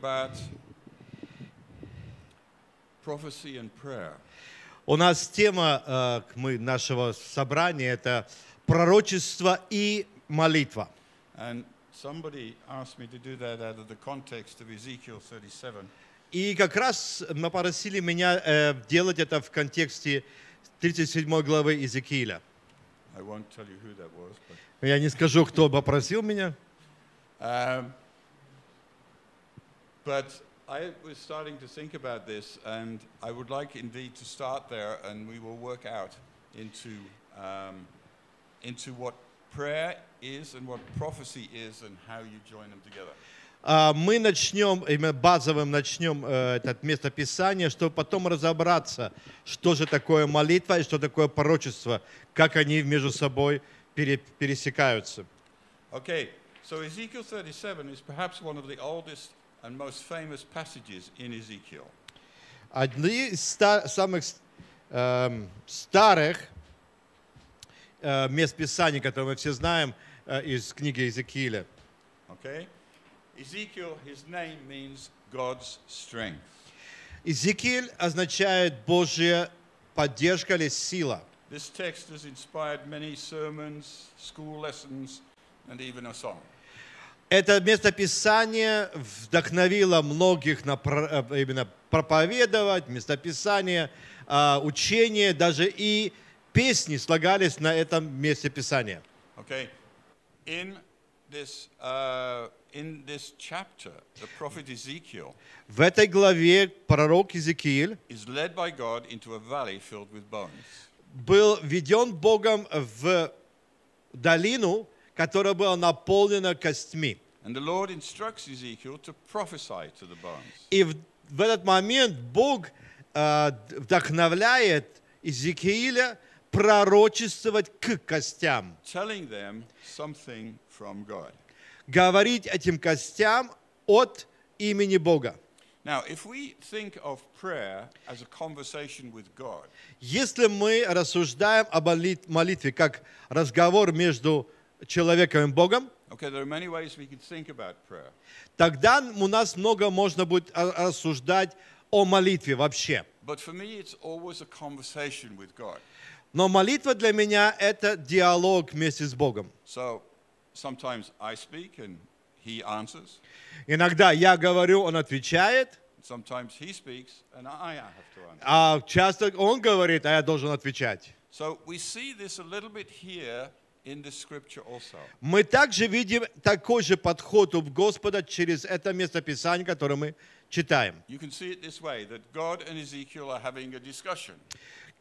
about prophecy and prayer. У нас тема э, мы, нашего собрания – это пророчество и молитва. And somebody asked me to do that out of the context of Ezekiel 37. И как раз мы попросили меня э, делать это в контексте 37 главы Иезекииля. Was, but... Я не скажу, кто попросил меня. Um, But I was starting to think about this, and I would like indeed to start there, and we will work out into, um, into what prayer is and what prophecy is and how you join them together. мы начнем, именно базовым начнем э, это место Писания, чтобы потом разобраться, что же такое молитва и что такое пророчество, как они между собой пересекаются. Okay, so Ezekiel 37 is perhaps one of the oldest and most famous passages in Ezekiel. Одни из самых э, старых э, мест Писания, которые мы все знаем э, из книги Иезекииля. Okay. Ezekiel, his name means God's strength. Ezekiel означает Божья поддержка или сила. This text has inspired many sermons, school lessons, and even a song. Это местописание вдохновило многих на э, именно проповедовать, местописание, а, учение, даже и песни слагались на этом месте Писания. Okay. In this, uh, in this chapter, the prophet Ezekiel в этой главе пророк Иезекииль был введен Богом в долину, которая была наполнена костьми. И в, этот момент Бог э, вдохновляет Иезекииля пророчествовать к костям. Говорить этим костям от имени Бога. Now, if we think of as a with God, если мы рассуждаем о молитве как разговор между человеком и Богом, Тогда у нас много можно будет а, рассуждать о молитве вообще. Но молитва для меня – это диалог вместе с Богом. Иногда я говорю, он отвечает. А часто он говорит, а я должен отвечать. So we see this a little bit here мы также видим такой же подход у Господа через это место Писания, которое мы читаем.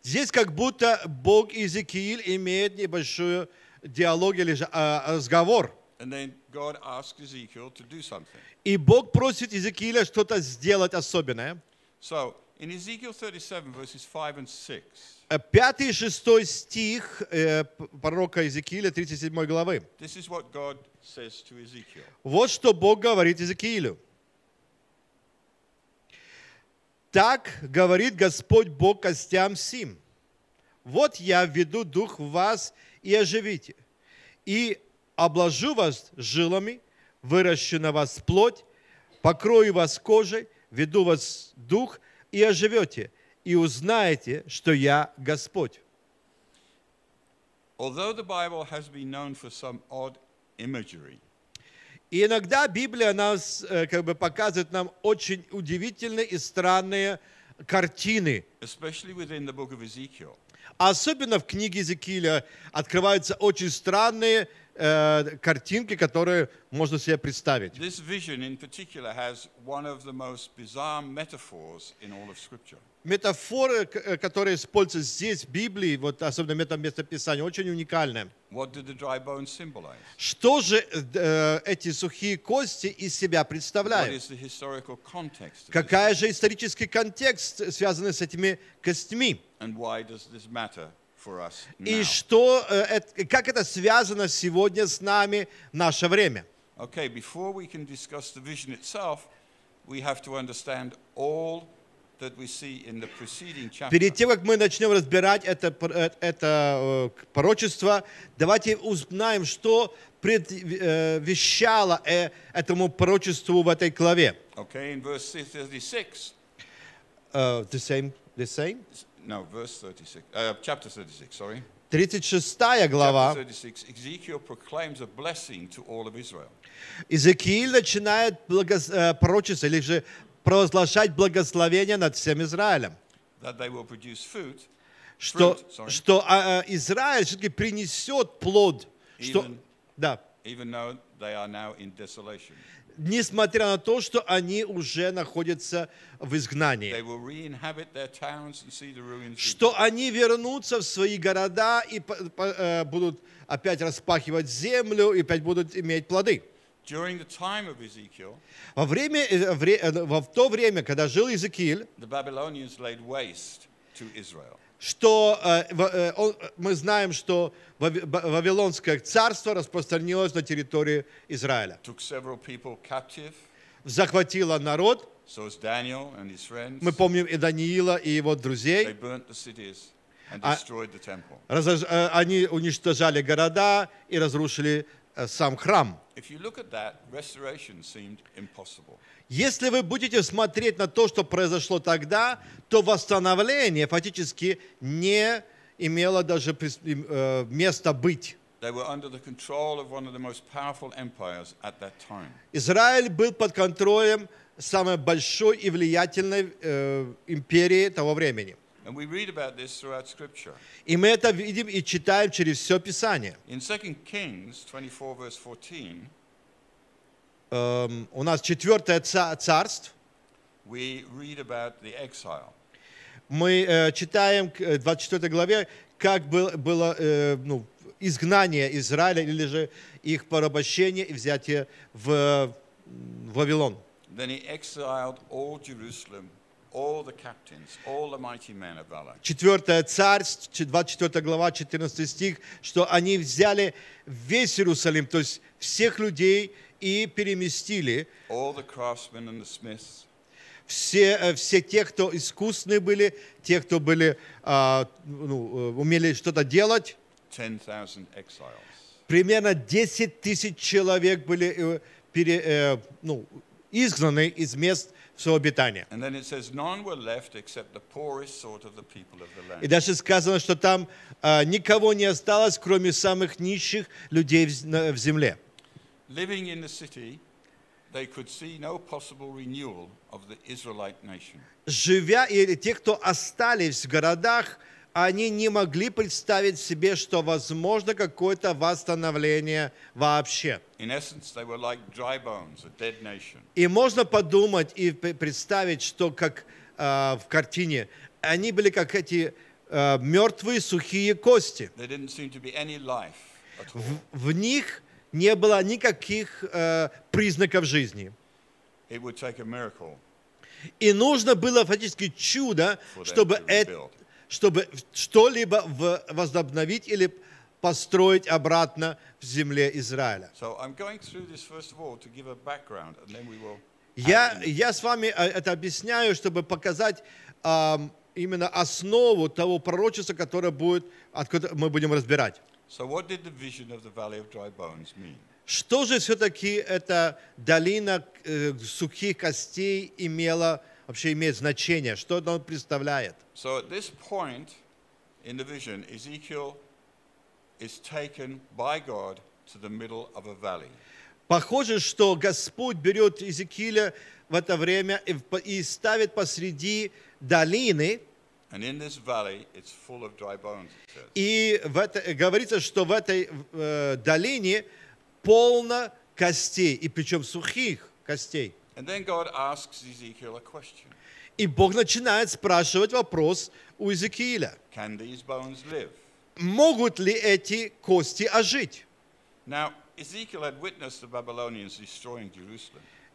Здесь как будто Бог и Иезекииль имеют небольшую диалог или же а, разговор. И Бог просит Иезекииля что-то сделать особенное. 5 э, и шестой стих э, пророка Иезекииля 37 главы. Вот что Бог говорит Иезекиилю. Так говорит Господь Бог костям сим. Вот я введу дух в вас и оживите, и обложу вас жилами, выращу на вас плоть, покрою вас кожей, веду вас дух – и оживете, и узнаете, что я Господь. и иногда Библия нас э, как бы показывает нам очень удивительные и странные картины. Особенно в книге Иезекииля открываются очень странные Э, картинки, которые можно себе представить. Метафоры, э, которые используются здесь, в Библии, вот особенно в этом местописании, очень уникальны. What did the dry bones symbolize? Что же э, эти сухие кости из себя представляют? What is the historical context Какая же исторический контекст, связанный с этими костями? And why does this matter и что, э, как это связано сегодня с нами в наше время. Okay, before we can discuss the vision itself, we have to understand all that we see in the preceding chapter. Перед тем, как мы начнем разбирать это, э, это э, порочество, давайте узнаем, что предвещало этому порочеству в этой главе. Okay, in verse 36. Uh, the same, the same? no, verse 36, uh, chapter 36, sorry. 36 глава. 36, Иезекииль начинает благос... Э, пророчество или же провозглашать благословение над всем Израилем. Fruit, что, fruit, что а, а, Израиль все-таки принесет плод. Even, что, да. Even they are now in desolation несмотря на то, что они уже находятся в изгнании. Что они вернутся в свои города и э, будут опять распахивать землю, и опять будут иметь плоды. Во, время, э, в, э, в то время, когда жил Иезекииль, что э, э, э, мы знаем, что Вавилонское царство распространилось на территории Израиля. Захватило народ. Мы помним и Даниила, и его друзей. А они уничтожали города и разрушили Э, сам храм. Если вы будете смотреть на то, что произошло тогда, то восстановление фактически не имело даже э, места быть. Израиль был под контролем самой большой и влиятельной э, империи того времени. И мы это видим и читаем через все Писание. In 2 Kings 24, verse 14, um, эм, у нас четвертое царство. We read about the exile. Мы э, читаем э, в 24 главе, как был, было э, ну, изгнание Израиля или же их порабощение и взятие в, в Вавилон. Then he exiled all Jerusalem 4 Царств, 24 глава, 14 стих, что они взяли весь Иерусалим, то есть всех людей, и переместили все, э, все те, кто искусны были, те, кто были, а, ну, э, умели что-то делать. Примерно 10 тысяч человек были э, пере, ну, изгнаны из мест, сообитания. И дальше сказано, что там а, никого не осталось, кроме самых нищих людей в, на, в земле. Живя, или те, кто остались в городах, они не могли представить себе, что возможно какое-то восстановление вообще. И можно подумать и представить, что как э, в картине, они были как эти э, а, мертвые сухие кости. В, в них не было никаких э, признаков жизни. И нужно было фактически чудо, чтобы это чтобы что-либо возобновить или построить обратно в земле Израиля. So will... Я, я с вами э, это объясняю, чтобы показать um, именно основу того пророчества, которое будет, откуда мы будем разбирать. So Что же все-таки эта долина э, сухих костей имела, вообще имеет значение? Что она представляет? So at this point in the vision, Ezekiel is taken by God to the middle of a valley. Похоже, что Господь берет Иезекииля в это время и ставит посреди долины. Valley, bones, и в это, говорится, что в этой э, долине полно костей, и причем сухих костей. And then God asks a question. И Бог начинает спрашивать вопрос у Иезекииля. Могут ли эти кости ожить? И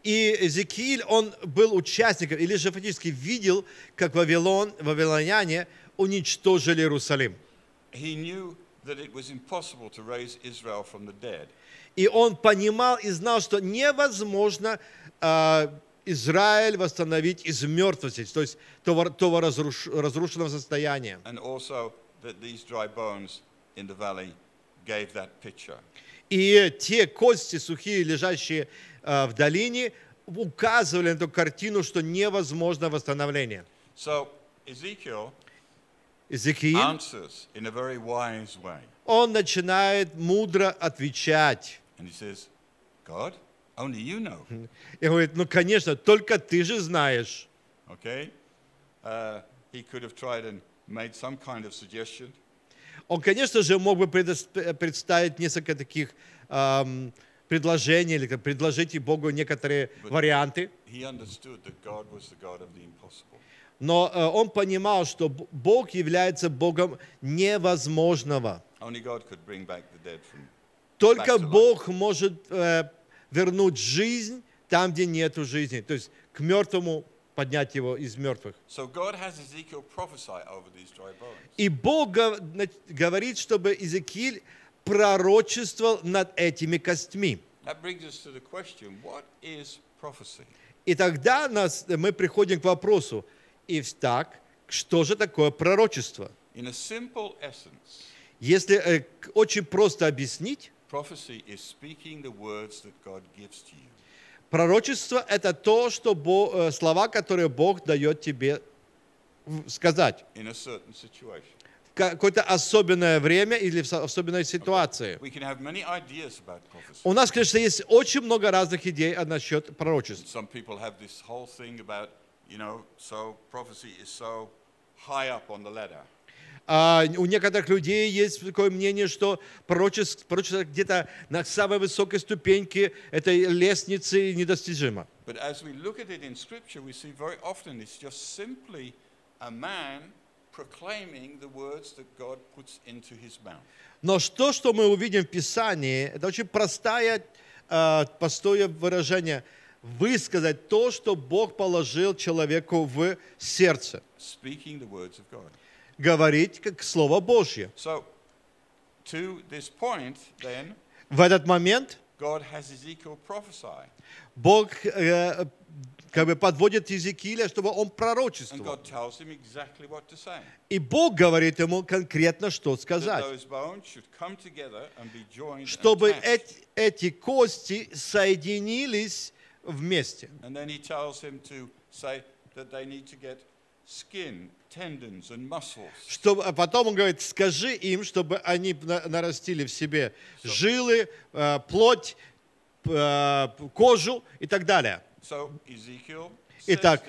Иезекииль, он был участником, или же фактически видел, как Вавилон, вавилоняне уничтожили Иерусалим. И он понимал и знал, что невозможно uh, Израиль восстановить из мертвости, то есть того, того разруш, разрушенного состояния. И те кости сухие, лежащие э, в долине, указывали на эту картину, что невозможно восстановление. So, Ezekiel он начинает мудро отвечать. And he says, God, Only you know. И говорит, ну, конечно, только ты же знаешь. Okay. Он, конечно же, мог бы э, представить несколько таких эм, предложений или предложить Богу некоторые But варианты. Но э, он понимал, что Бог является Богом невозможного. Только Бог может э, вернуть жизнь там, где нету жизни. То есть к мертвому поднять его из мертвых. So И Бог говорит, чтобы Иезекииль пророчествовал над этими костьми. Question, и тогда нас, мы приходим к вопросу, и так, что же такое пророчество? Essence, Если э, очень просто объяснить, Пророчество – это то, что Бо, э, слова, которые Бог дает тебе сказать в какое-то особенное время или в особенной ситуации. Okay. У нас, конечно, есть очень много разных идей насчет пророчеств. You know, so prophecy is so high up on the ladder. А у некоторых людей есть такое мнение, что пророчество, пророчество где-то на самой высокой ступеньке этой лестницы недостижимо. Но что, что мы увидим в Писании, это очень простое, э, простое выражение высказать то, что Бог положил человеку в сердце. Speaking the words of God говорить как Слово Божье. So, to this point, then, В этот момент God has Ezekiel prophesy. Бог э, как бы подводит Иезекииля, чтобы он пророчествовал. Exactly И Бог говорит ему конкретно, что сказать. Чтобы эти, эти кости соединились вместе. And then he tells him to say that they need to get чтобы, а потом он говорит, скажи им, чтобы они нарастили в себе жилы, э, плоть, э, кожу и так далее. Итак,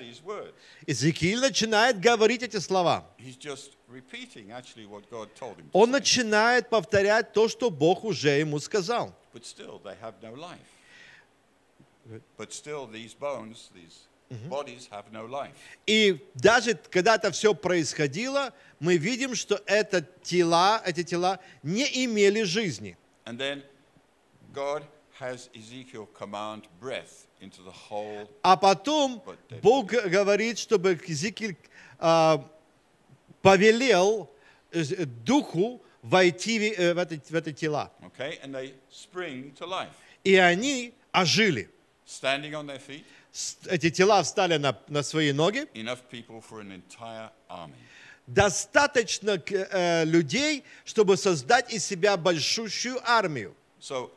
Иезекииль начинает говорить эти слова. Он начинает повторять то, что Бог уже ему сказал. И даже когда это все происходило, мы видим, что это тела, эти тела не имели жизни. А потом Бог говорит, чтобы Иезекииль а, повелел э, духу войти в, э, в, это, в это тела. Okay, и они ожили эти тела встали на, на свои ноги. Достаточно э, людей, чтобы создать из себя большущую армию. So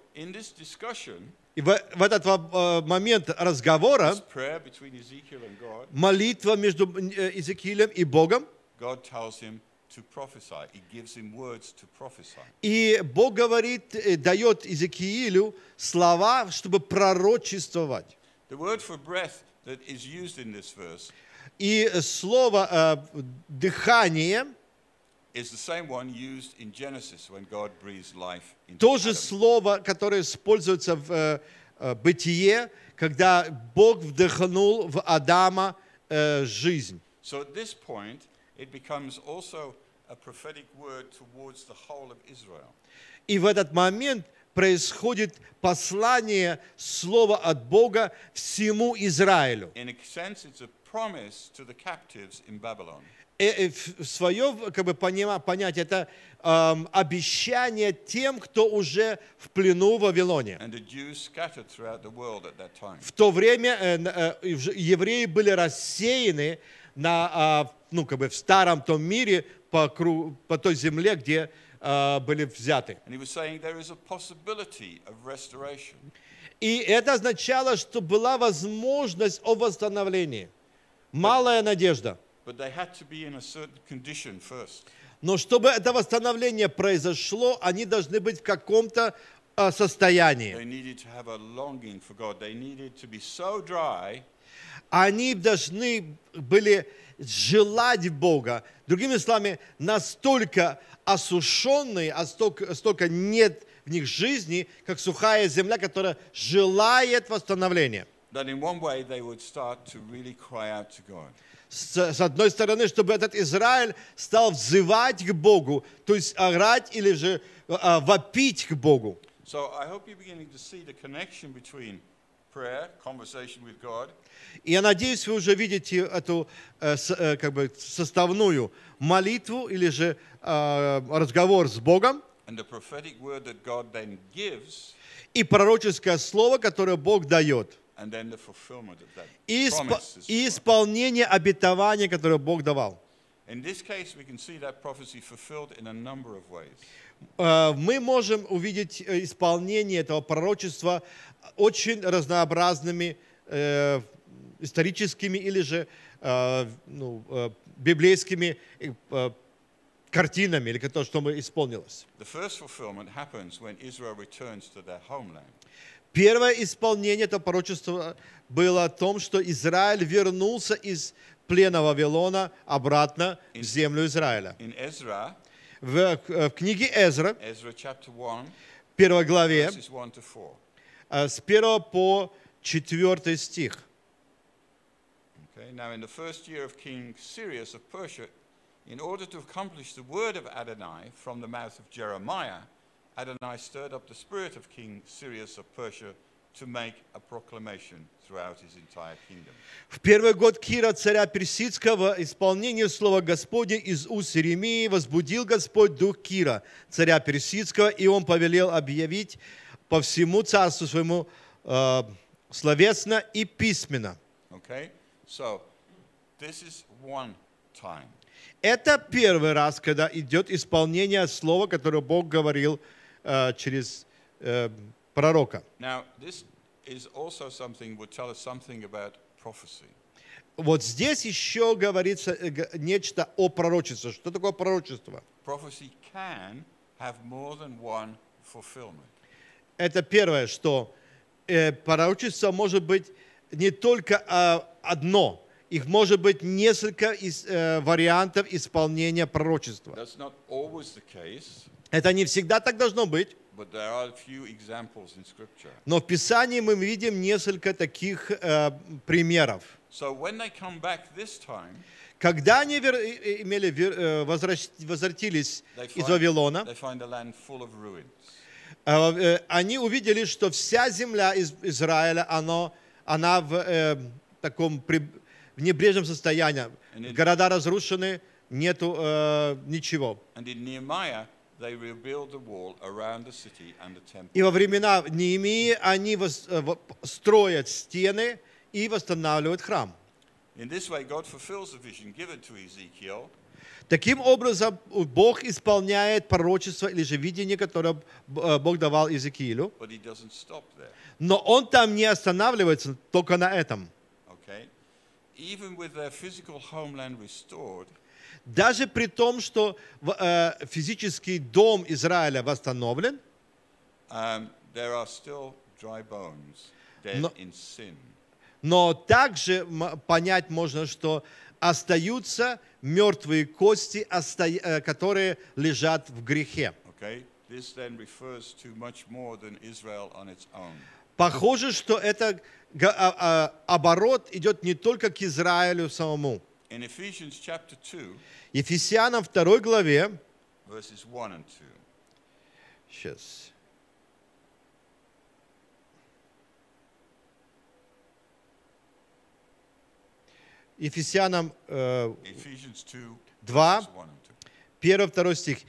и в, в этот э, момент разговора, God, молитва между э, Иезекиилем и Богом, и Бог говорит, э, дает Иезекиилю слова, чтобы пророчествовать. The word for breath that is used in this verse И слово э, дыхание is the same one used in Genesis when God breathes life into то же Adam. слово, которое используется в э, э, бытие, когда Бог вдохнул в Адама э, жизнь. So at this point, it becomes also a prophetic word towards the whole of Israel. И в этот момент – происходит послание слова от Бога всему Израилю. Э, э, свое как бы, понять, это эм, обещание тем, кто уже в плену в Вавилоне. В то время э, э, евреи были рассеяны на, э, ну, как бы в старом том мире, по, по той земле, где Э, были взяты. И это означало, что была возможность о восстановлении. Малая надежда. Но чтобы это восстановление произошло, они должны быть в каком-то э, состоянии. Они должны были желать Бога, Другими словами, настолько осушенные, а столько, столько нет в них жизни, как сухая земля, которая желает восстановления. Really с, с одной стороны, чтобы этот Израиль стал взывать к Богу, то есть орать или же а, вопить к Богу. So I hope you're prayer, conversation with God. И я надеюсь, вы уже видите эту как бы составную молитву или же разговор с Богом. And the prophetic word that God then gives. И пророческое слово, которое Бог дает. And then the fulfillment of that promise. И исполнение обетования, которое Бог давал. In this case, we can see that prophecy fulfilled in a number of ways. Э, мы можем увидеть э, исполнение этого пророчества очень разнообразными э, историческими или же ну, библейскими картинами, или то, что мы исполнилось. Первое исполнение этого пророчества было о том, что Израиль вернулся из плена Вавилона обратно в землю Израиля. In Ezra, в, э, в книге Эзра, Ezra chapter 1, первой главе, verses 1 to 4. Э, с 1 по 4 стих. now in the first year of King Sirius of Persia, in order to accomplish the word of Adonai from the mouth of Jeremiah, Adonai stirred up the spirit of King Sirius of Persia to make a proclamation В первый год Кира, царя Персидского, исполнение слова Господня из уст Иеремии возбудил Господь дух Кира, царя Персидского, и он повелел объявить по всему царству своему э, словесно и письменно. Okay? So, this is one time. Это первый раз, когда идет исполнение слова, которое Бог говорил э, через э, пророка. Now, this вот здесь еще говорится э, нечто о пророчестве. Что такое пророчество? Это первое, что э, пророчество может быть не только а, одно, их может быть несколько из, э, вариантов исполнения пророчества. Это не всегда так должно быть. Но в Писании мы видим несколько таких э, примеров. Когда они вер... имели, вер... Э, Возвращ... возвратились find, из Вавилона, э, э, они увидели, что вся земля из Израиля, оно, она в э, таком при... в небрежном состоянии. Города разрушены, нету э, ничего. And in Nehemiah, и во времена Неемии они э, строят стены и восстанавливают храм. Таким образом, Бог исполняет пророчество или же видение, которое э, Бог давал Иезекиилю. Но он там не останавливается только на этом. Okay. Even with their physical homeland restored, даже при том, что э, физический дом Израиля восстановлен, um, there are still dry bones, dead но, in sin. но также понять можно, что остаются мертвые кости, э, которые лежат в грехе. Okay. This then refers to much more than Israel on its own. Похоже, что это а, а, оборот идет не только к Израилю самому. Ефесянам 2 главе, Сейчас. Ефесянам э, 2, 1-2 стих.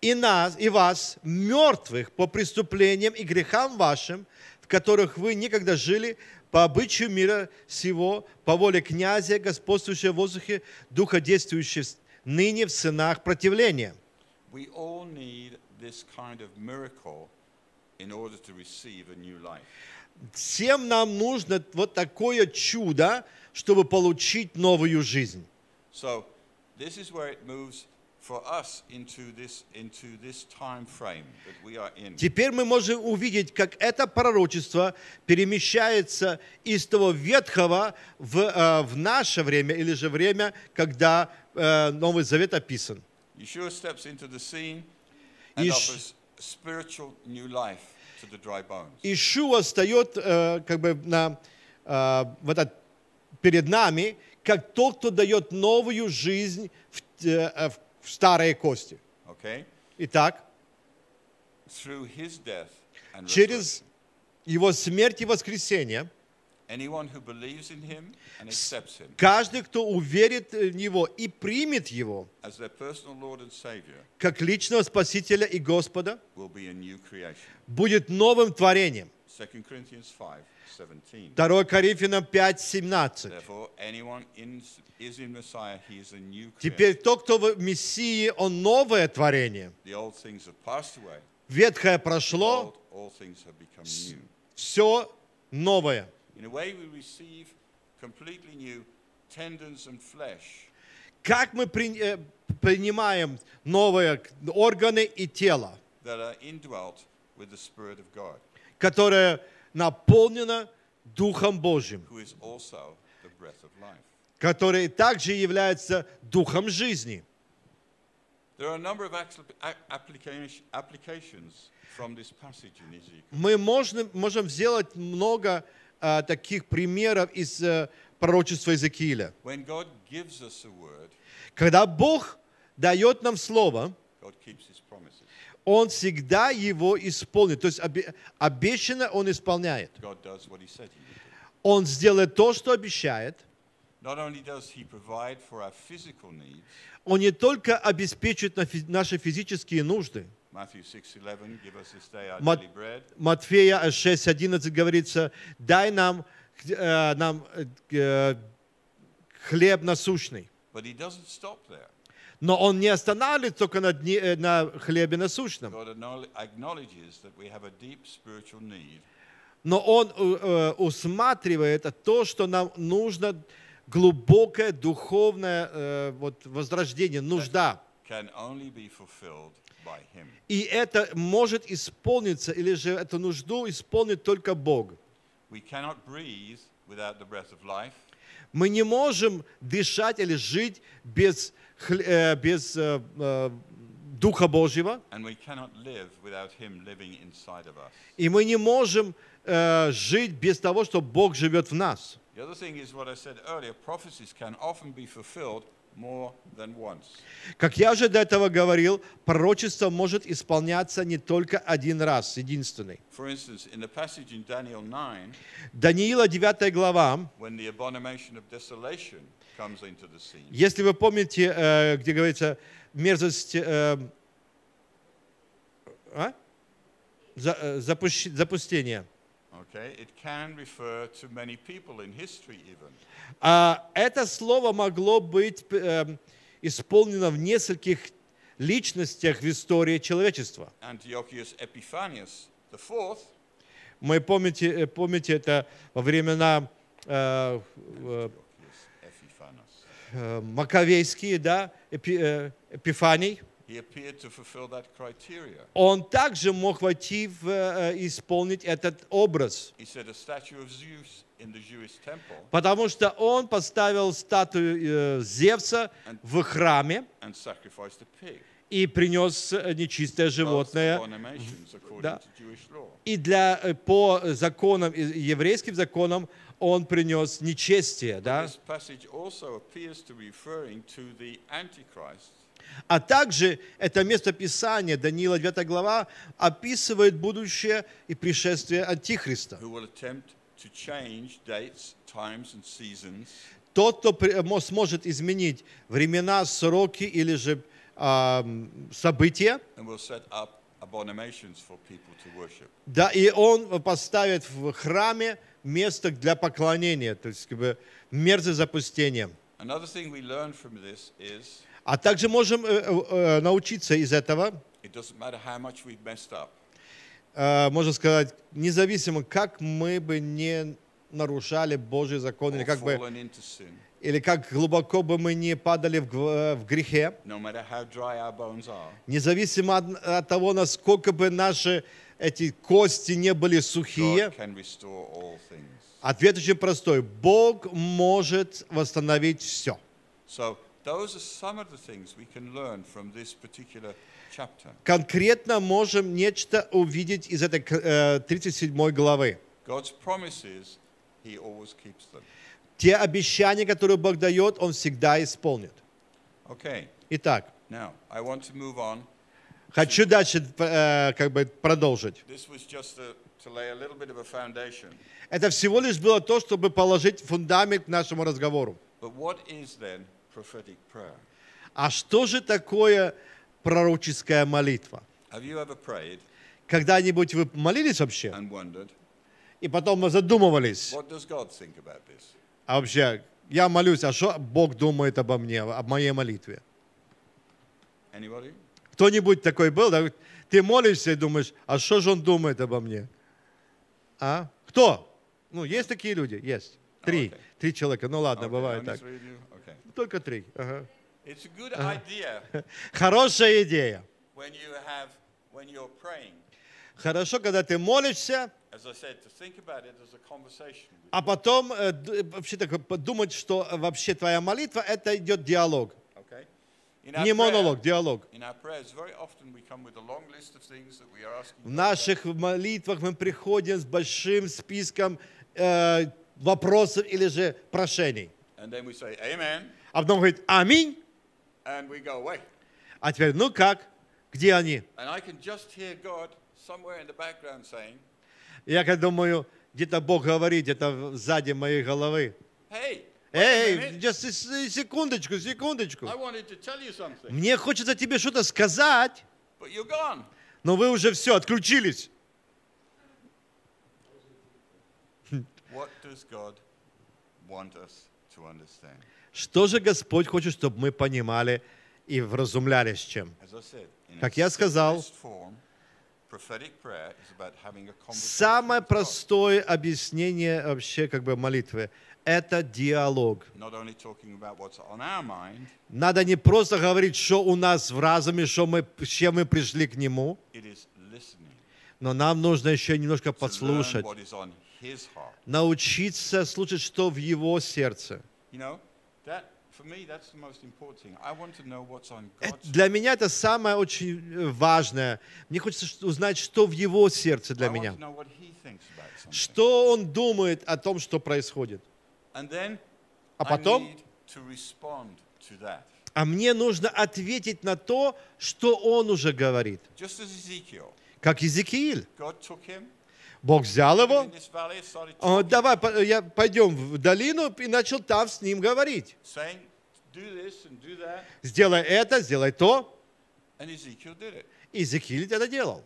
«И нас, и вас, мертвых по преступлениям и грехам вашим, в которых вы никогда жили, по обычаю мира сего, по воле князя, господствующего в воздухе, духа действующего ныне в сынах противления. Всем нам нужно вот такое чудо, чтобы получить новую жизнь. So, this is where it moves Теперь мы можем увидеть, как это пророчество перемещается из того ветхого в, э, в наше время или же время, когда э, Новый Завет описан. Ишуа встает э, как бы на, в этот, перед нами, как тот, кто дает новую жизнь в, в в старые кости. Okay. Итак, через его смерть и воскресение, каждый, кто уверит в него и примет его, как личного Спасителя и Господа, будет новым творением. 2 Коринфянам 5, 17. Теперь тот, кто в Мессии, он новое творение. Ветхое прошло, все новое. Как мы при, э, принимаем новые органы и тело? которое наполнено Духом Божьим, который также является Духом жизни. Мы можем, можем сделать много uh, таких примеров из uh, пророчества Иезекииля. Когда Бог дает нам Слово, он всегда его исполнит. То есть обещанное он исполняет. Он сделает то, что обещает. Он не только обеспечит наши физические нужды. Матфея 6.11 говорится, дай нам, э, нам э, э, хлеб насущный. Но он не останавливается только на, дни, э, на хлебе насущном. Но он э, э, усматривает то, что нам нужно глубокое духовное э, вот, возрождение, нужда. И это может исполниться, или же эту нужду исполнит только Бог. Мы не можем дышать или жить без Э, без э, э, Духа Божьего. И мы не можем жить без того, что Бог живет в нас. Как я уже до этого говорил, пророчество может исполняться не только один раз, единственный. Даниила 9 глава, если вы помните, э, где говорится мерзость... Э, а? Э, запущ... Запустение. А это слово могло быть исполнено в нескольких личностях в истории человечества. Мы помните, помните это во времена э, Э, Маковейский, да, э, Эпифаний, он также мог войти в, э, исполнить этот образ. Потому что он поставил статую Зевса в храме и принес нечистое животное. Да. И для, по законам, еврейским законам, он принес нечестие, да? А также это место Писания, Даниила 9 глава, описывает будущее и пришествие Антихриста. Тот, кто сможет изменить времена, сроки или же э, события, да, и он поставит в храме место для поклонения, то есть как бы мерзость запустения. А также можем э, э, э, научиться из этого. Можно сказать, независимо, как мы бы не нарушали Божий закон, или как бы или как глубоко бы мы не падали в, в грехе, независимо от, от того, насколько бы наши эти кости не были сухие. Ответ очень простой. Бог может восстановить все. Конкретно можем нечто увидеть из этой 37 э, главы. Те обещания, которые Бог дает, Он всегда исполнит. Итак, Now, I want to move on Хочу дальше э, как бы продолжить. Это всего лишь было то, чтобы положить фундамент нашему разговору. А что же такое пророческая молитва? Когда-нибудь вы молились вообще? И потом мы задумывались. А вообще, я молюсь, а что Бог думает обо мне, об моей молитве? Anybody? Кто-нибудь такой был? Да? Ты молишься и думаешь, а что же он думает обо мне? А? Кто? Ну, есть такие люди? Есть. Три. Oh, а, okay. Три человека. Ну ладно, okay, а, бывает так. Okay. Только три. Ага. It's a good idea. Хорошая идея. When you have, when you're praying. Хорошо, когда ты молишься, а потом э, вообще так подумать, что э, вообще твоя молитва это идет диалог. Не монолог, диалог. В наших молитвах мы приходим с большим списком э, вопросов или же прошений. А потом говорит «Аминь». А теперь, ну как? Где они? Я как думаю, где-то Бог говорит, где-то сзади моей головы. Hey, Эй, секундочку, секундочку. Мне хочется тебе что-то сказать, но вы уже все, отключились. Что же Господь хочет, чтобы мы понимали и вразумлялись чем? Как я сказал, самое простое объяснение вообще как бы молитвы это диалог. Надо не просто говорить, что у нас в разуме, что мы, с чем мы пришли к Нему, но нам нужно еще немножко подслушать, научиться слушать, что в Его сердце. Э, для меня это самое очень э, важное. Мне хочется узнать, что в его сердце для меня. Что он думает о том, что происходит. А потом, а мне нужно ответить на то, что он уже говорит. Как Иезекииль. Бог взял его. Он, давай, я, пойдем в долину и начал там с ним говорить. Сделай это, сделай то. Иезекииль это делал.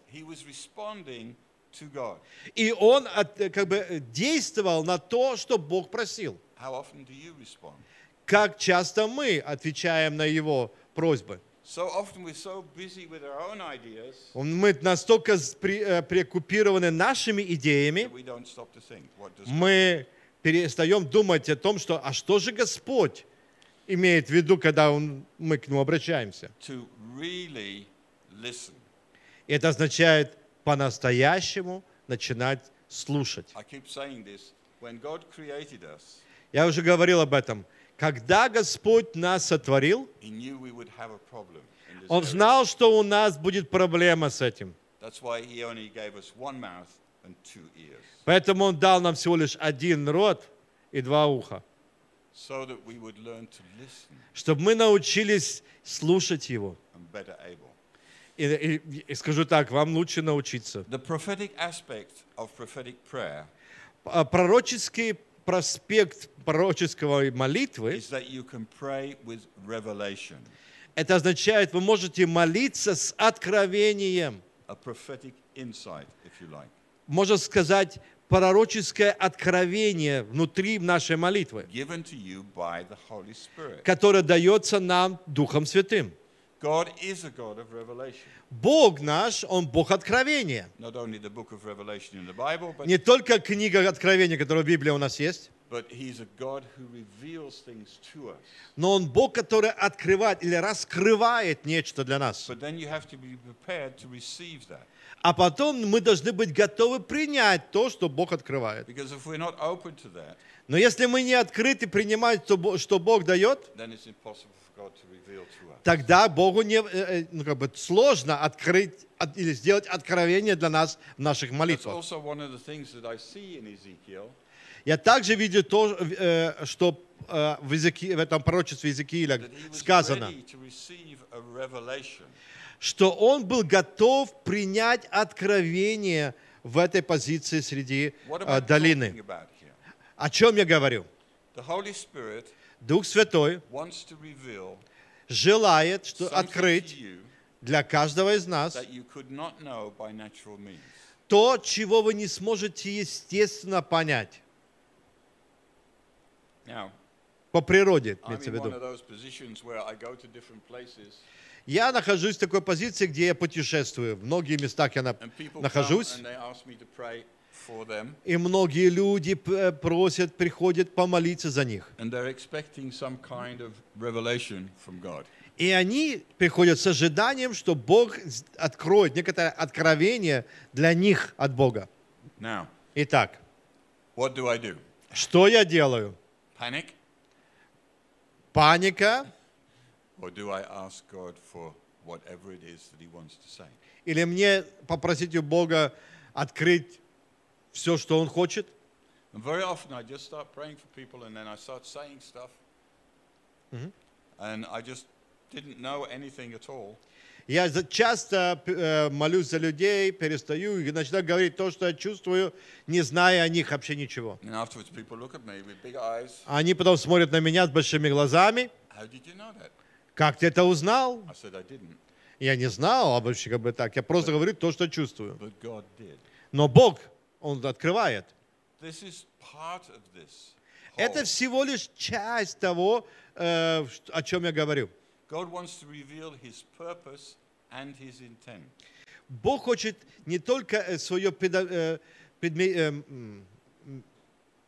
И он как бы действовал на то, что Бог просил. Как часто мы отвечаем на его просьбы? мы настолько прикупированы э, нашими идеями, мы перестаем думать о том, что а что же Господь имеет в виду, когда он, мы к Нему обращаемся. really listen. Это означает по-настоящему начинать слушать. Я уже говорил об этом. Когда Господь нас сотворил, Он знал, что у нас будет проблема с этим. Поэтому Он дал нам всего лишь один рот и два уха, чтобы мы научились слушать Его и, и, и скажу так, вам лучше научиться. The prophetic aspect of prophetic prayer а, пророческий проспект пророческого молитвы is that you can pray with revelation. Это означает, вы можете молиться с откровением. A prophetic insight, if you like. Можно сказать, пророческое откровение внутри нашей молитвы, которое дается нам Духом Святым. God is a God of revelation. Бог наш, Он Бог откровения. Not only the book of Revelation in the Bible, but Не только книга откровения, которая в Библии у нас есть, but he's a God who reveals things to us. но Он Бог, который открывает или раскрывает нечто для нас. But then you have to be prepared to receive that. А потом мы должны быть готовы принять то, что Бог открывает. Because if we're not open to that, Но если мы не открыты принимать то, что Бог дает, then it's impossible for God to Тогда Богу не, э, э, ну, как бы сложно открыть от, или сделать откровение для нас в наших молитвах. Я также вижу то, э, что в, Иезеки, в этом пророчестве Иезекииля сказано, что он был готов принять откровение в этой позиции среди долины. О чем я говорю? Дух Святой желает что, открыть для каждого из нас то, чего вы не сможете естественно понять. По природе, имеется в виду. Я нахожусь в такой позиции, где я путешествую. В многие местах я на... нахожусь. И многие люди э, просят, приходят помолиться за них. И они приходят с ожиданием, что Бог откроет некоторое откровение для них от Бога. Now, Итак, what do I do? что я делаю? Panic? Паника? Или мне попросить у Бога открыть все, что он хочет. Я часто э, молюсь за людей, перестаю и начинаю говорить то, что я чувствую, не зная о них вообще ничего. Они потом смотрят на меня с большими глазами. Как ты это узнал? Я не знал обычно как бы так. Я просто говорю то, что чувствую. Но Бог он открывает. This is part of this Это всего лишь часть того, э, о чем я говорю. God wants to his and his Бог хочет не только э, свое предо, э, предме, э,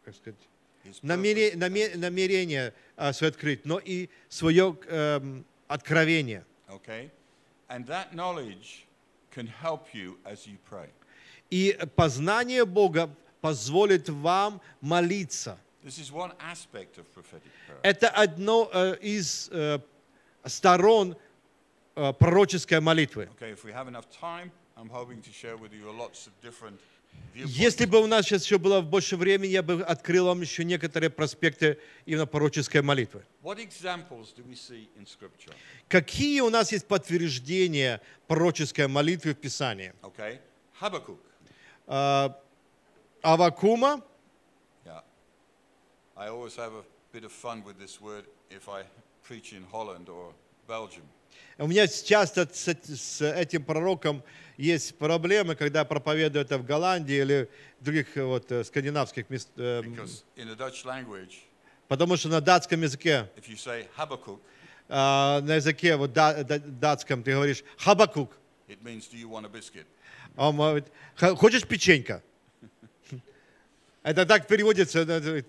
как сказать, намере, намер, намерение свое открыть, но и свое э, откровение. Okay. And that knowledge can help you as you pray. И познание Бога позволит вам молиться. Это одно э, из э, сторон э, пророческой молитвы. Если бы у нас сейчас еще было больше времени, я бы открыл вам еще некоторые проспекты именно пророческой молитвы. Какие у нас есть подтверждения пророческой молитвы в Писании? Хабакук äh, а, Avakuma. Yeah. Holland or Belgium. У меня часто с, с этим пророком есть проблемы, когда проповедую это в Голландии или других э, вот, э, скандинавских местах. Э, потому что на датском языке, Habakkuk, э, а, на языке вот, да, да, датском ты говоришь «хабакук», it means, Do you want a biscuit? А он говорит, хочешь печенька? Это так переводится,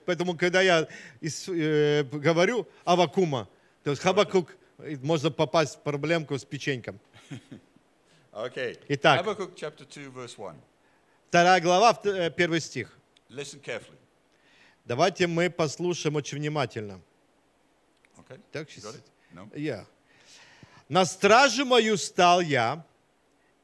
поэтому когда я э, говорю авакума, то есть хабакук, можно попасть в проблемку с печеньком. Okay. Итак, Habakkuk chapter 2, verse 1. Вторая глава, э, первый стих. Listen carefully. Давайте мы послушаем очень внимательно. Okay. Так, no? yeah. На стражу мою стал я,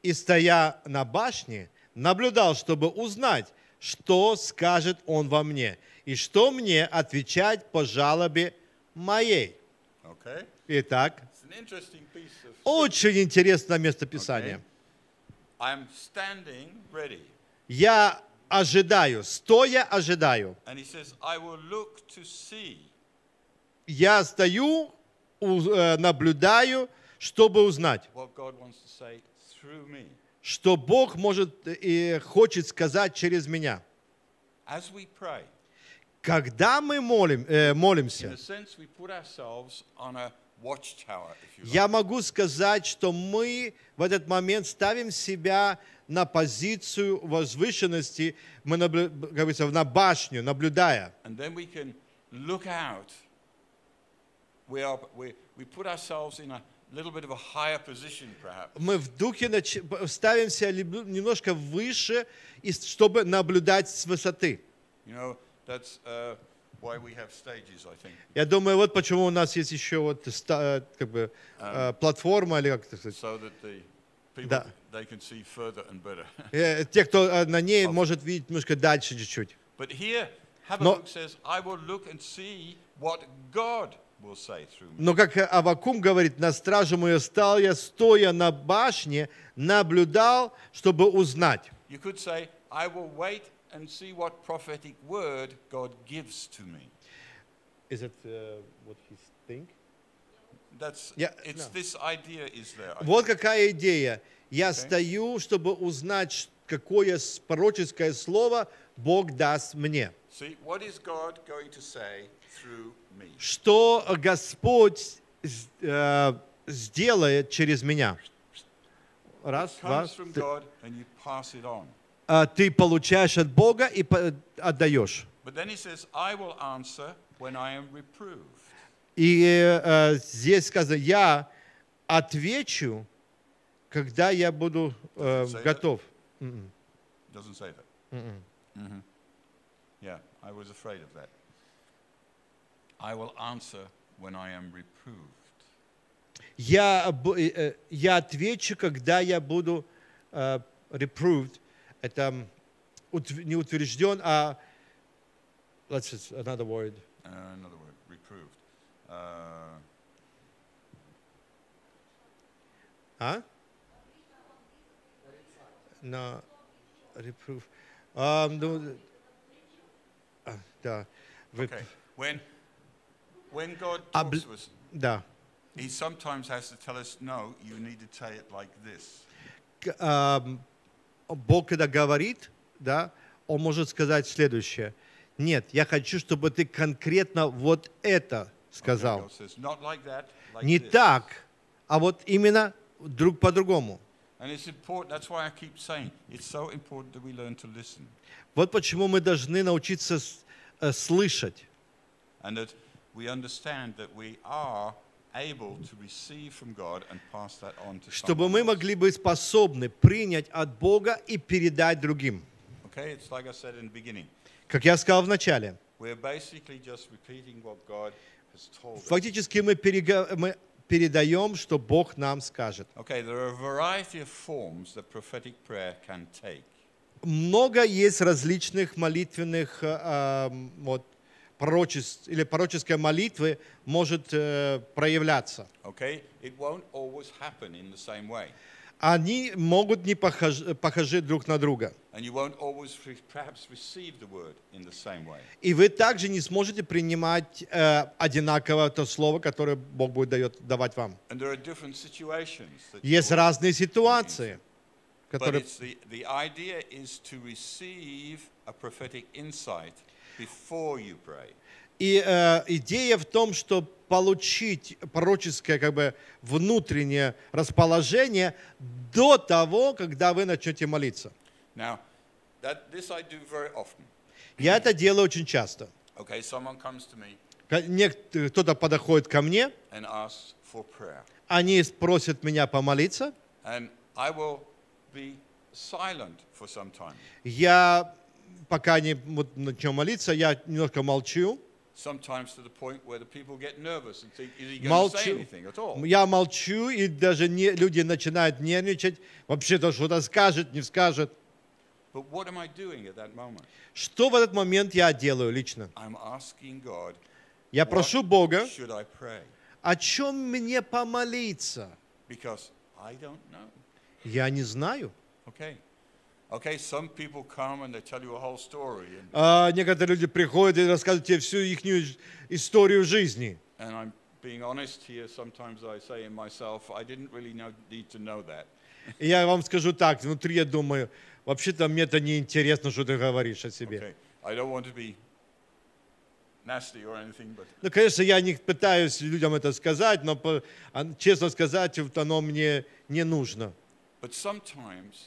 и, стоя на башне, наблюдал, чтобы узнать, что скажет он во мне и что мне отвечать по жалобе моей. Okay. Итак, очень интересное местописание. Okay. Я ожидаю, стоя ожидаю. Says, Я стою, э, наблюдаю, чтобы узнать, что Бог может э, и хочет сказать через меня. Когда мы молим, э, молимся, я могу сказать, что мы в этот момент ставим себя на позицию возвышенности, мы, наблю, как говорится, на башню, наблюдая. We are, we, we put ourselves in a мы в духе ставимся немножко выше, чтобы наблюдать с высоты. Uh, Я думаю, вот почему у нас есть еще вот э, как бы um, э, платформа или как это сказать. Да. Э, те, кто на ней может видеть немножко дальше чуть-чуть. Но но как Авакум говорит, на страже мою стал я, стоя на башне, наблюдал, чтобы узнать. Uh, вот какая идея. Я okay. стою, чтобы узнать, какое пророческое слово Бог даст мне. See, what is God going to say through что Господь э, сделает через меня. Раз, два, ты, а, ты получаешь от Бога и отдаешь. И э, здесь сказано, я отвечу, когда я буду э, готов. Mm -mm. Mm -hmm. Yeah, I was of that. I will answer when I am reproved. Я, э, э, я отвечу, когда я буду uh, reproved. Это не утвержден, а let's just, another word. Uh, another word, reproved. Uh, huh? No, reprove. Um, no, uh, да. Okay. When Обл... А да. He sometimes Бог, когда говорит, да, он может сказать следующее. Нет, я хочу, чтобы ты конкретно вот это сказал. Не так, а вот именно друг по-другому. Вот почему мы должны научиться э, слышать чтобы мы могли быть способны принять от Бога и передать другим. Как я сказал в начале, фактически мы, перега... мы передаем, что Бог нам скажет. Много есть различных молитвенных э, эм, вот, пророчеств или пророческой молитвы может э, проявляться. Okay? It won't always happen in the same way. Они могут не похож, похожить друг на друга. And you won't always perhaps receive the word in the same way. И вы также не сможете принимать э, одинаково то слово, которое Бог будет дает, давать вам. And there are different situations that Есть разные ситуации, которые... But it's the, the idea is to receive a prophetic insight – и э, идея в том, что получить пророческое как бы внутреннее расположение до того, когда вы начнете молиться. Now, that, this I do very often. Я это делаю очень часто. Okay, someone comes to me. Э, кто-то подходит ко мне. And asks for prayer. Они просят меня помолиться. And I will be silent for some time. Я пока они вот, начнем молиться, я немножко молчу. Молчу. Я молчу, и даже не, люди начинают нервничать. Вообще-то что-то скажет, не скажет. Что в этот момент я делаю лично? я прошу Бога, о чем мне помолиться? Я не знаю. Okay некоторые люди приходят и рассказывают тебе всю их историю жизни. И я вам скажу так, внутри я думаю, вообще-то мне это не интересно, что ты говоришь о себе. Ну, конечно, я не пытаюсь людям это сказать, но, а, честно сказать, оно мне не нужно. But sometimes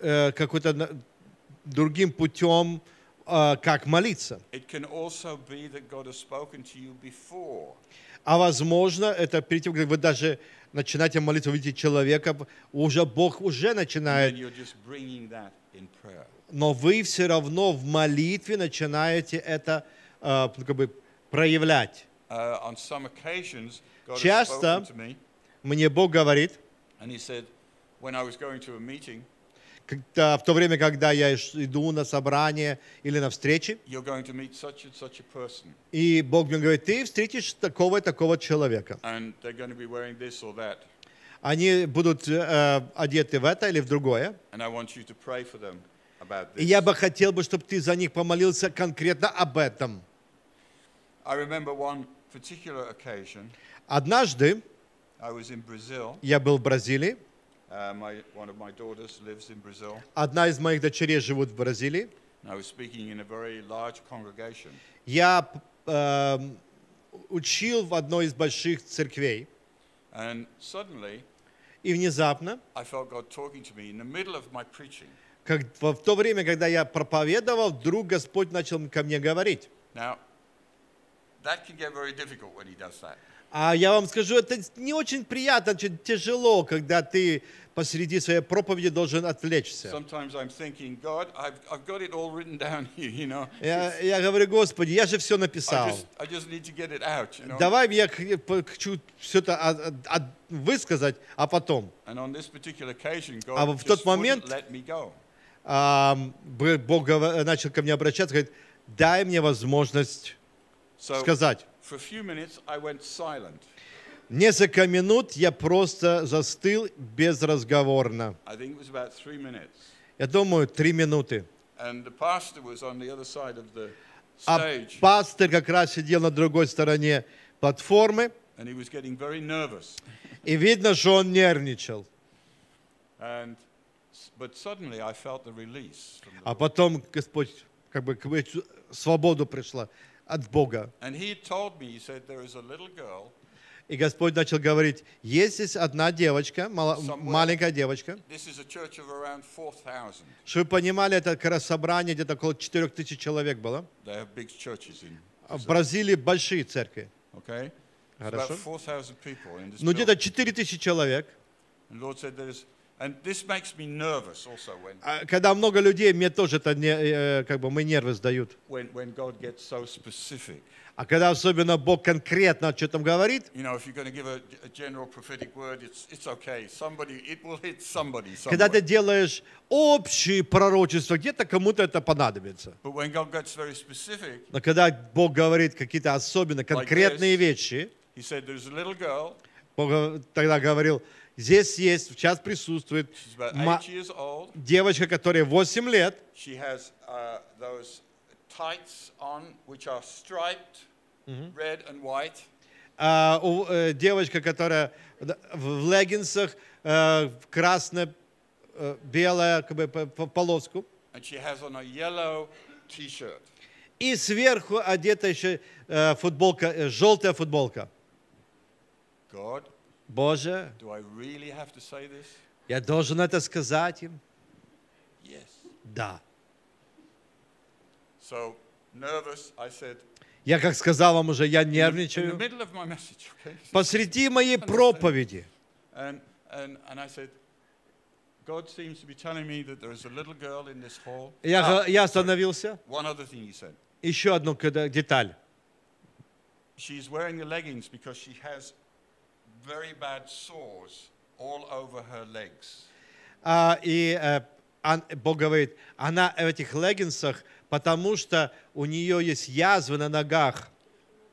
э, какой-то другим путем, э, как молиться. А возможно, это перед тем, как вы даже начинаете молиться, увидите человека, уже Бог уже начинает. Но вы все равно в молитве начинаете это э, как бы проявлять. Uh, Часто мне Бог говорит, meeting, когда, в то время, когда я иду на собрание или на встречи, such such и Бог мне говорит, ты встретишь такого и такого человека. Они будут э, одеты в это или в другое. И я бы хотел, бы, чтобы ты за них помолился конкретно об этом. Однажды я был в Бразилии, Uh, Одна из моих дочерей живет в Бразилии. Я э, учил в одной из больших церквей. И внезапно, как, в то время, когда я проповедовал, вдруг Господь начал ко мне говорить. Now, that can get very difficult when he does that. А я вам скажу, это не очень приятно, очень тяжело, когда ты посреди своей проповеди должен отвлечься. Thinking, I've, I've here, you know? я, я говорю, Господи, я же все написал. I just, I just out, you know? Давай я хочу все это высказать, а потом. Occasion, а в тот момент Бог начал ко мне обращаться, говорит, дай мне возможность so, сказать. For a few minutes I went silent. Несколько минут я просто застыл безразговорно. I think it was about three minutes. Я думаю, три минуты. And the pastor was on the other side of the а stage. пастор как раз сидел на другой стороне платформы, And he was getting very nervous. и видно, что он нервничал. And, but suddenly I felt the release. From the А Lord. потом Господь, как бы к- свободу пришла, от Бога. И Господь начал говорить, есть здесь одна девочка, маленькая девочка. Чтобы вы понимали, это как раз собрание, где-то около 4 тысяч человек было. А в Бразилии большие церкви. Okay. Хорошо. Ну, где-то 4 тысячи человек. А когда много людей, мне тоже это не, э, как бы мы нервы сдают. А когда особенно Бог конкретно что то говорит, когда ты делаешь общее пророчество, где-то кому-то это понадобится. Specific, Но когда Бог говорит какие-то особенно конкретные like this, вещи, said, Бог э, тогда говорил, Здесь есть, сейчас присутствует девочка, которая 8 лет. Has, uh, on, striped, mm -hmm. uh, uh, девочка, которая в леггинсах, э, красно э, белая как бы, по полоску. И сверху одета еще э, футболка, желтая футболка. God Боже, really я должен это сказать им? Yes. Да. So, nervous, I said, я, как сказал вам уже, я нервничаю. Message, okay? Посреди моей проповеди. And, and, and said, я, ah, я остановился. Еще одну деталь. She's wearing the leggings because she has very bad sores all over her legs. А, и э, Бог говорит, она в этих леггинсах, потому что у нее есть язвы на ногах.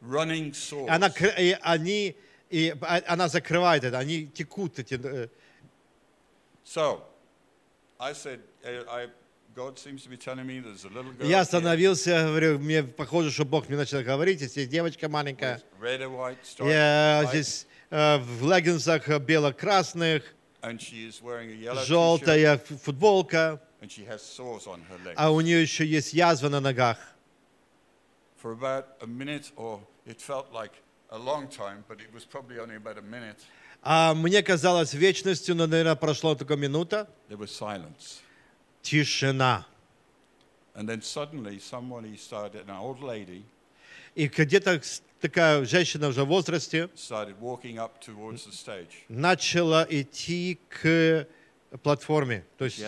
Running sores. Она, и они, и а, она закрывает это, они текут эти. Э. So, I said, I, я остановился, говорю, мне похоже, что Бог мне начал говорить, здесь девочка маленькая. Я здесь Э, в леггинсах бело-красных, желтая футболка, а у нее еще есть язва на ногах. А мне казалось вечностью, но, наверное, прошло только минута. Тишина. And then suddenly somebody started, an old lady, и где-то такая женщина уже в возрасте начала идти к платформе. То есть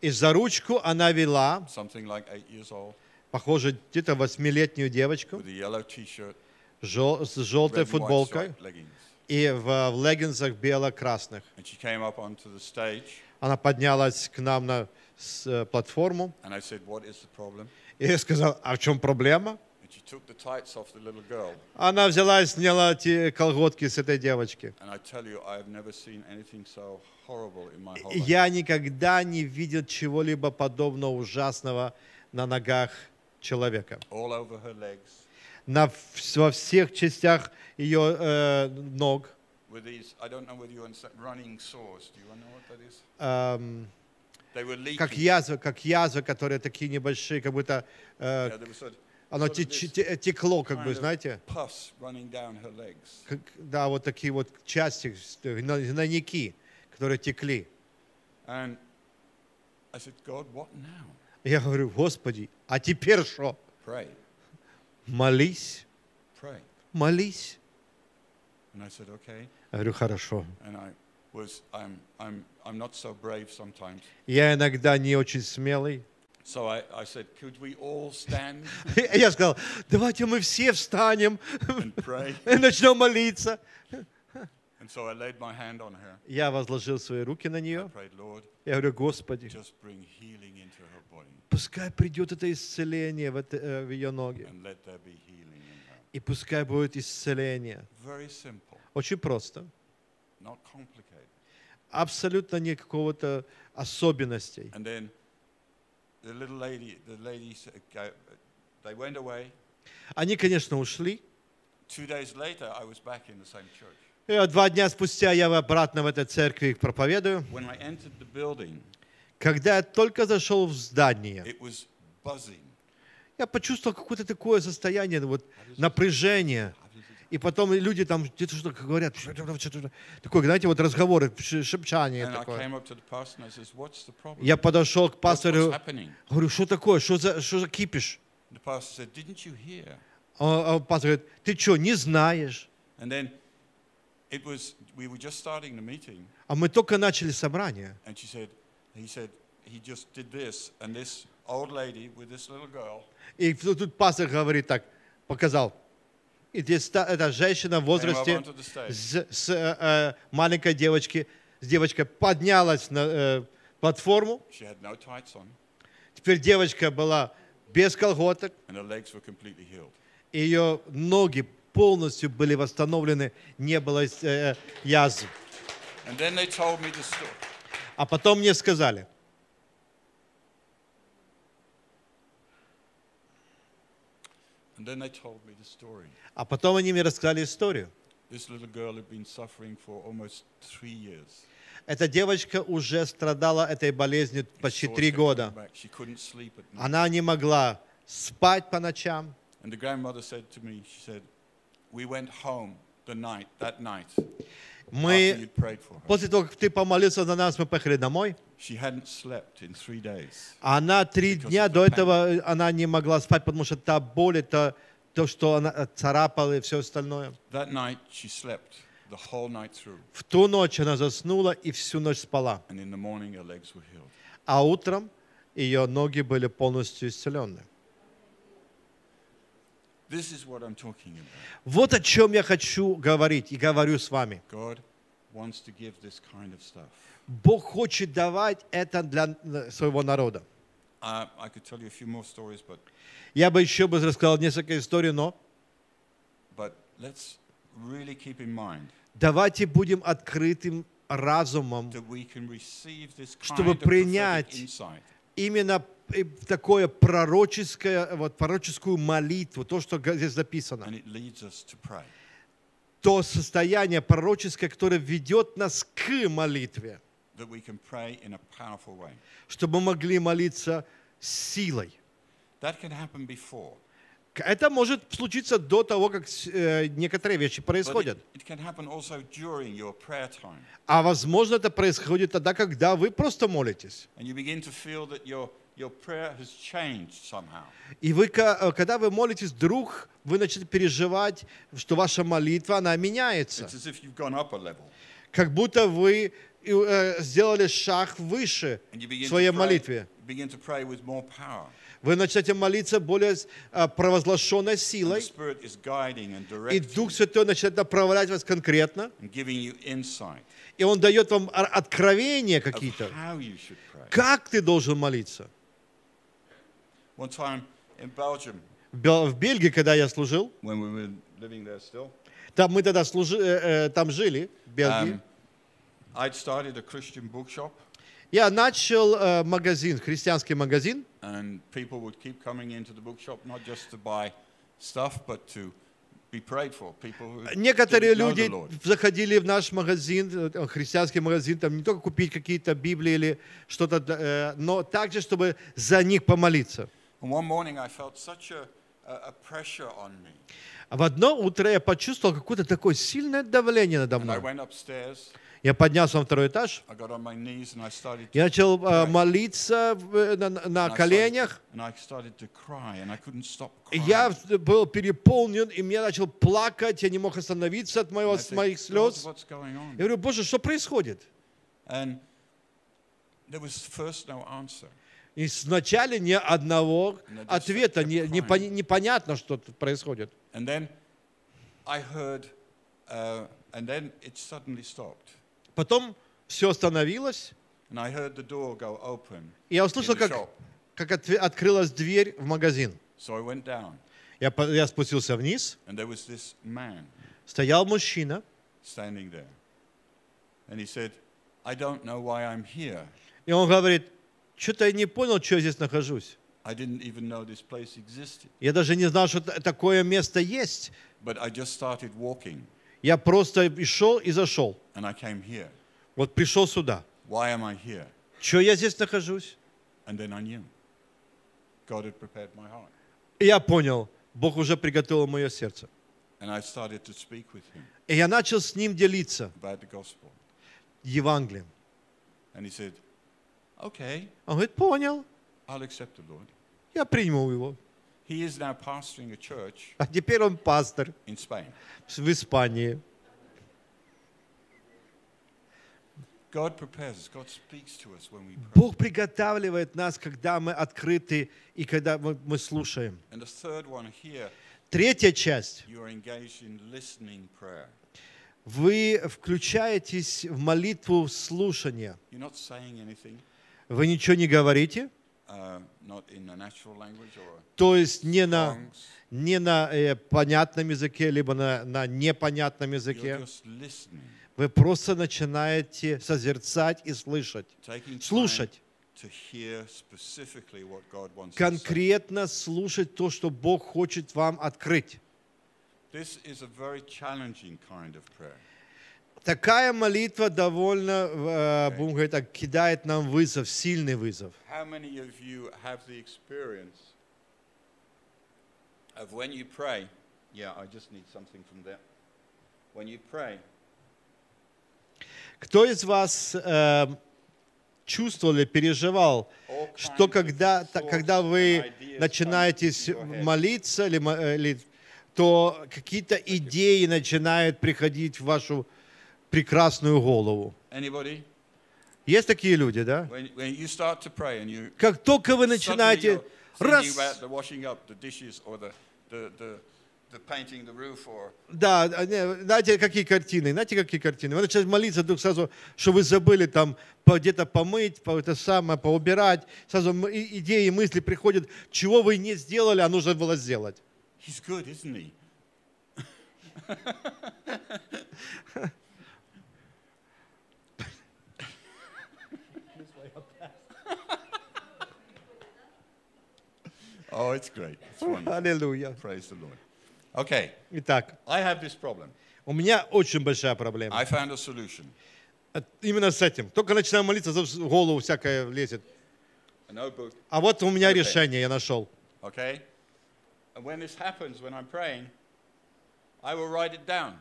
и за ручку она вела, похоже, где-то восьмилетнюю девочку жел с желтой футболкой и в, в леггинсах бело-красных. Она поднялась к нам на с, э, платформу. И я сказал, а в чем проблема? Она взяла и сняла эти колготки с этой девочки. Я никогда не видел чего-либо подобного ужасного на ногах человека. На, во всех частях ее э, ног. these, Um, как язва, как язва, которые такие небольшие, как будто э, оно текло, как бы, знаете. Как, да, вот такие вот части, гнойники, которые текли. Я говорю, Господи, а теперь что? Молись. Молись. Я говорю, хорошо was I'm, I'm, I'm not so brave sometimes. Я иногда не очень смелый. So I, I said, could we all stand? Я сказал, давайте мы все встанем and pray. и начнем молиться. And so I laid my hand on her. Я возложил свои руки на нее. I prayed, Lord, Я говорю, Господи, just bring healing into her body. пускай придет это исцеление в, это, в ее ноги. And let there be healing in her. И пускай будет исцеление. Very simple. Очень просто. Not complicated абсолютно никакого-то особенностей. The little lady, the ladies, uh, they went away. Они, конечно, ушли. Two days later, I was back in the same church. Два дня спустя я обратно в этой церкви проповедую. When I entered the building, Когда я только зашел в здание, it was buzzing. я почувствовал какое-то такое состояние, вот напряжение и потом люди там где-то что-то говорят, такое, знаете, вот разговоры, шепчание такое. Я подошел к пастору, говорю, что такое, что за, что за кипиш? А, а пастор говорит, ты что, не знаешь? А мы только начали собрание. И тут пастор говорит так, показал, эта женщина в возрасте с, с э, э, маленькой девочки, с девочкой поднялась на э, платформу. no Теперь девочка была без колготок. Ее ноги полностью были восстановлены, не было э, э язв. А потом мне сказали, А потом они мне рассказали историю. Эта девочка уже страдала этой болезнью почти три года. Она не могла спать по ночам. Мы, после того, как ты помолился за нас, мы поехали домой. Она три дня до этого э, она не могла спать, потому что та боль, это то, что она э, царапала и все остальное. В ту ночь она заснула и всю ночь спала. А утром ее ноги были полностью исцелены. Вот о чем я хочу говорить и говорю с вами. God, wants to give this kind of stuff. Бог хочет давать это для э, своего народа. Uh, I could tell you a few more stories, but я бы еще бы рассказал несколько историй, но but let's really keep in mind, давайте будем открытым разумом, чтобы принять именно э, такое пророческое, вот, пророческую молитву, то, что здесь записано. And it leads us to pray то состояние пророческое, которое ведет нас к молитве, чтобы могли молиться силой. Это может случиться до того, как э, некоторые вещи происходят. А возможно, это происходит тогда, когда вы просто молитесь. И вы, э, когда вы молитесь, вдруг вы начинаете переживать, что ваша молитва, она меняется. Как будто вы э, сделали шаг выше в своей молитве. Вы начинаете молиться более э, провозглашенной силой. И Дух Святой начинает направлять вас конкретно. И Он дает вам откровения какие-то. Как ты должен молиться? One time in Belgium. В Бельгии, когда я служил, when we were living there still, там мы тогда служи, э, э, там жили, в Бельгии. Um, I'd started a Christian bookshop. Я начал э, магазин, христианский магазин. And people would keep coming into the bookshop not just to buy stuff, but to Некоторые люди заходили в наш магазин, э, э, христианский магазин, там не только купить какие-то Библии или что-то, но также, чтобы за них помолиться. В одно утро я почувствовал какое-то такое сильное давление надо мной. Я поднялся на второй этаж. Я начал молиться на, коленях. Я был переполнен, и мне начал плакать. Я не мог остановиться от моих слез. Я говорю, Боже, что происходит? И сначала ни одного ответа, не, не, непонятно, что происходит. Uh, Потом все остановилось. и я услышал, как, как от, открылась дверь в магазин. So Я, я спустился вниз. Стоял мужчина. И он говорит, что-то я не понял, что я здесь нахожусь. I didn't even know this place existed. Я даже не знал, что такое место есть. But I just started walking. Я просто шел и зашел. And I came here. Вот пришел сюда. Why am I here? Что я здесь нахожусь? And then I knew. God had prepared my heart. И я понял, Бог уже приготовил мое сердце. And I started to speak with him. И я начал с ним делиться about the gospel. Евангелием. And he said, Okay. Он говорит, понял. I'll accept the Lord. Я приму его. He is now pastoring a church а теперь он пастор in Spain. в Испании. God prepares, God speaks to us when we pray. Бог приготавливает нас, когда мы открыты и когда мы, мы слушаем. And the third one here, Третья часть. You are engaged in listening prayer. Вы включаетесь в молитву слушания. You're not saying anything. Вы ничего не говорите? Uh, то есть не на, не на э, понятном языке, либо на, на непонятном языке. Вы просто начинаете созерцать и слышать. Слушать. Конкретно слушать то, что Бог хочет вам открыть. Такая молитва довольно, э, будем говорить так, кидает нам вызов, сильный вызов. of when you pray? Yeah, I just need something from there. When you pray. Кто из вас э, чувствовал или переживал, что когда, когда вы начинаете молиться или, э, или то какие-то идеи начинают приходить в вашу прекрасную голову. Anybody? Есть такие люди, да? When, when you start to pray and you, как только вы начинаете раз... Да, а, знаете, какие картины, знаете, какие картины. Вы начинаете молиться вдруг сразу, что вы забыли там где-то помыть, по, это самое, поубирать. Сразу идеи, мысли приходят, чего вы не сделали, а нужно было сделать. He's good, isn't he? Oh, it's great. It's wonderful. Аллилуйя. Praise the Lord. Okay. Итак, I have this problem. у меня очень большая проблема. I found a solution. Именно с этим. Только начинаю молиться, в голову всякое лезет. А вот у меня okay. решение я нашел. Okay. And when this happens, when I'm praying, I will write it down.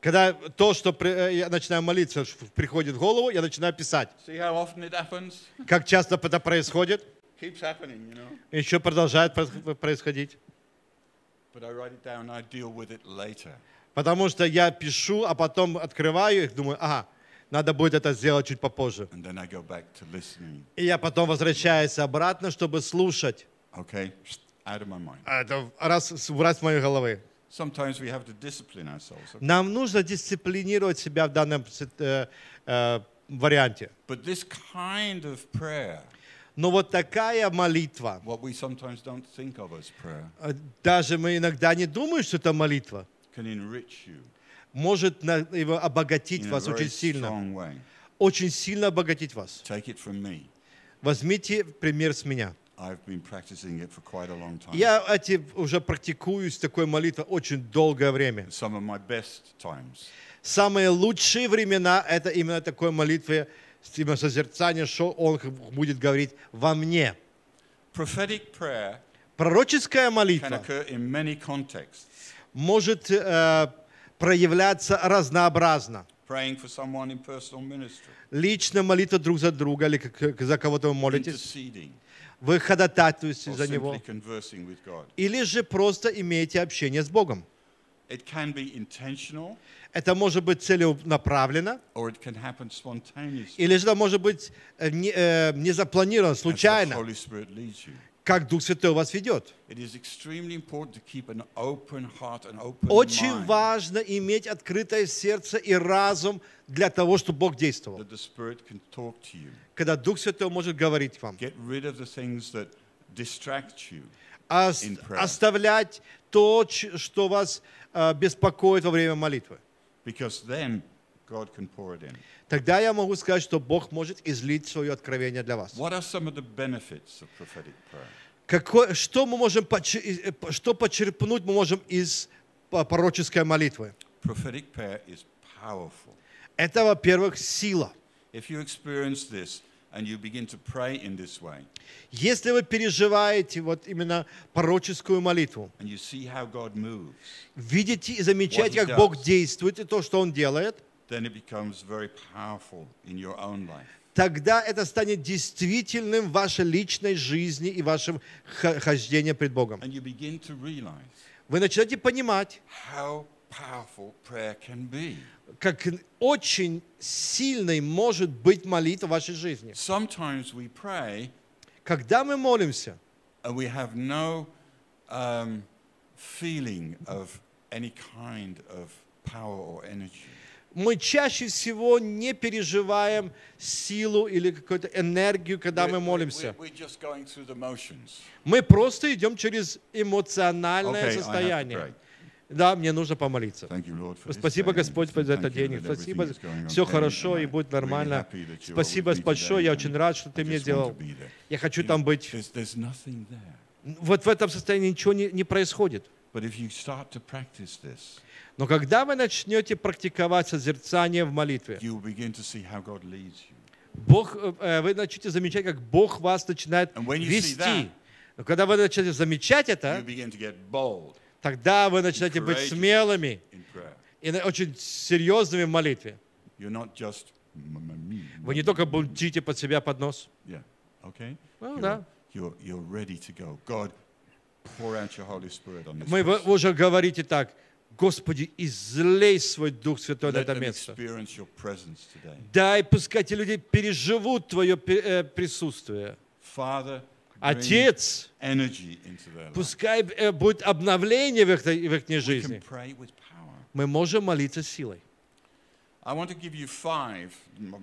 Когда то, что э, я начинаю молиться, приходит в голову, я начинаю писать. See how often it happens? Как часто это происходит? keeps happening, you know. Еще продолжает происходить. Потому что я пишу, а потом открываю их, думаю, ага, надо будет это сделать чуть попозже. And then I go back to listening. И я потом возвращаюсь обратно, чтобы слушать. Okay, out of my mind. А это раз убрать с моей головы. Sometimes we have to discipline ourselves. Okay? Нам нужно дисциплинировать себя в данном э, э, варианте. But this kind of prayer, но вот такая молитва. А, даже мы иногда не думаем, что это молитва. Может его обогатить вас очень сильно. Очень сильно обогатить вас. Возьмите пример с меня. Я эти уже практикуюсь такой молитвой очень долгое время. Самые лучшие времена это именно такой молитвы созерцание, что он будет говорить во мне. Пророческая молитва может э, проявляться разнообразно. Лично молитва друг за друга или за кого-то вы молитесь. Вы ходатайствуете за него. Или же просто имеете общение с Богом. Это может быть целенаправленно. Или же это может быть э, не, э, не запланировано, случайно как Дух Святой вас ведет. Очень важно иметь открытое сердце и разум для того, чтобы Бог действовал. Когда Дух Святой может говорить к вам. Оставлять то, что вас э, беспокоит во время молитвы because then God can pour it in. Тогда я могу сказать, что Бог может излить свое откровение для вас. What are some of the benefits of prophetic prayer? Какое, что мы можем э, что почерпнуть мы можем из э, пророческой молитвы? Prophetic prayer is powerful. Это, во-первых, сила. If you experience this, And you begin to pray in this way. Если вы переживаете вот именно пророческую молитву, and you see how God moves, видите и замечаете, как Бог действует и то, что Он делает, then it very in your own life. тогда это станет действительным в вашей личной жизни и вашем хождении пред Богом. And you begin to realize, вы начинаете понимать, how powerful prayer can be как очень сильной может быть молитва в вашей жизни. Sometimes we pray, Когда мы молимся, and uh, we have no um, feeling of any kind of power or energy. Мы чаще всего не переживаем силу или какую-то энергию, когда we're, мы молимся. We're, we're just going through the motions. Мы просто идем через эмоциональное okay, состояние. I have to pray. Да, мне нужно помолиться. Спасибо, Господь, за этот день. Спасибо, все хорошо и будет нормально. Спасибо большое, я очень рад, что ты мне делал. Я хочу там быть. Вот в этом состоянии ничего не, не происходит. Но когда вы начнете практиковать созерцание в молитве, Бог, э, э, вы начнете замечать, как Бог вас начинает вести. Когда вы начнете замечать это, Тогда вы начинаете быть смелыми и очень серьезными в молитве. Вы не только бунтите под себя под нос. Мы уже говорите так, Господи, излей свой Дух Святой на это место. Дай, пускай эти люди переживут Твое э, присутствие. Father, Отец, пускай э, будет обновление в их, в их жизни. Мы можем молиться силой. I want to give you five,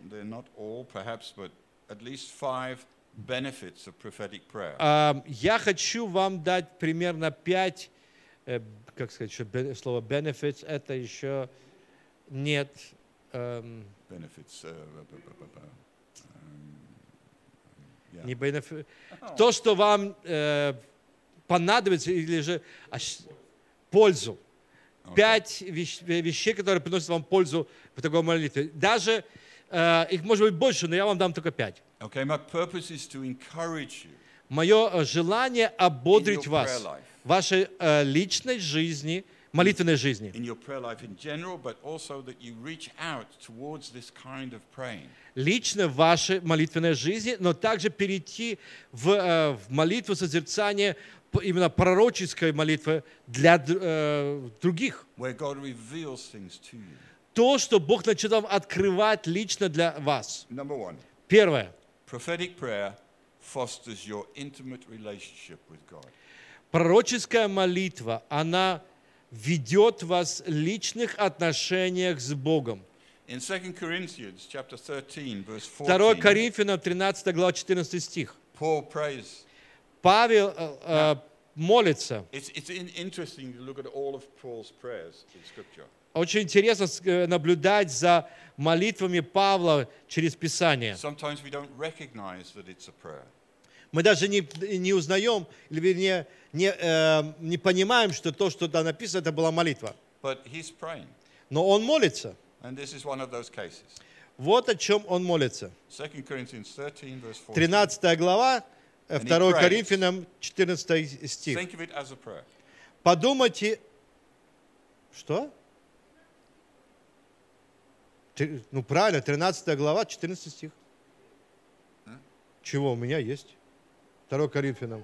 they're not all perhaps, but at least five benefits of prophetic prayer. Uh, я хочу вам дать примерно пять, э, как сказать, еще бен, слово benefits, это еще нет. Эм, benefits. Uh, Yeah. Не benef... oh. То, что вам э, понадобится, или же пользу. Okay. Пять вещ... вещей, которые приносят вам пользу в такой молитве. Даже э, их может быть больше, но я вам дам только пять. Okay, my purpose is to encourage you Мое э, желание ободрить вас в вашей э, личной жизни – молитвенной жизни. Лично в вашей молитвенной жизни, но также перейти в, э, в молитву созерцания именно пророческой молитвы для э, других. То, что Бог начал вам открывать лично для вас. Первое. Пророческая молитва, она ведет вас в личных отношениях с Богом. 2 Коринфянам 13 глава 14 стих. Павел э, э, молится. Очень интересно э, наблюдать за молитвами Павла через Писание. Мы даже не, не узнаем, или вернее, не, э, не понимаем, что то, что там написано, это была молитва. But he's praying. Но он молится. And this is one of those cases. Вот о чем он молится. 13 глава, 2 э, Коринфянам, 14 стих. Подумайте, что? Ну правильно, 13 глава, 14 стих. Чего у меня есть? 2 Коринфянам.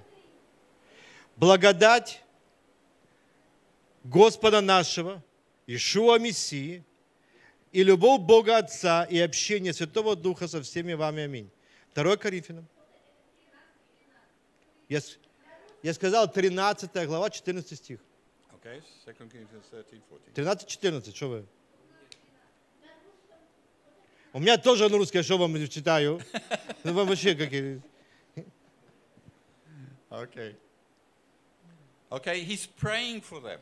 Благодать Господа нашего, Ишуа Мессии, и любовь Бога Отца, и общение Святого Духа со всеми вами. Аминь. 2 Коринфянам. Я, я сказал 13 глава, 14 стих. 13-14, что вы? У меня тоже русское, что вам читаю? Ну, вам вообще какие Okay. Okay, he's praying for them.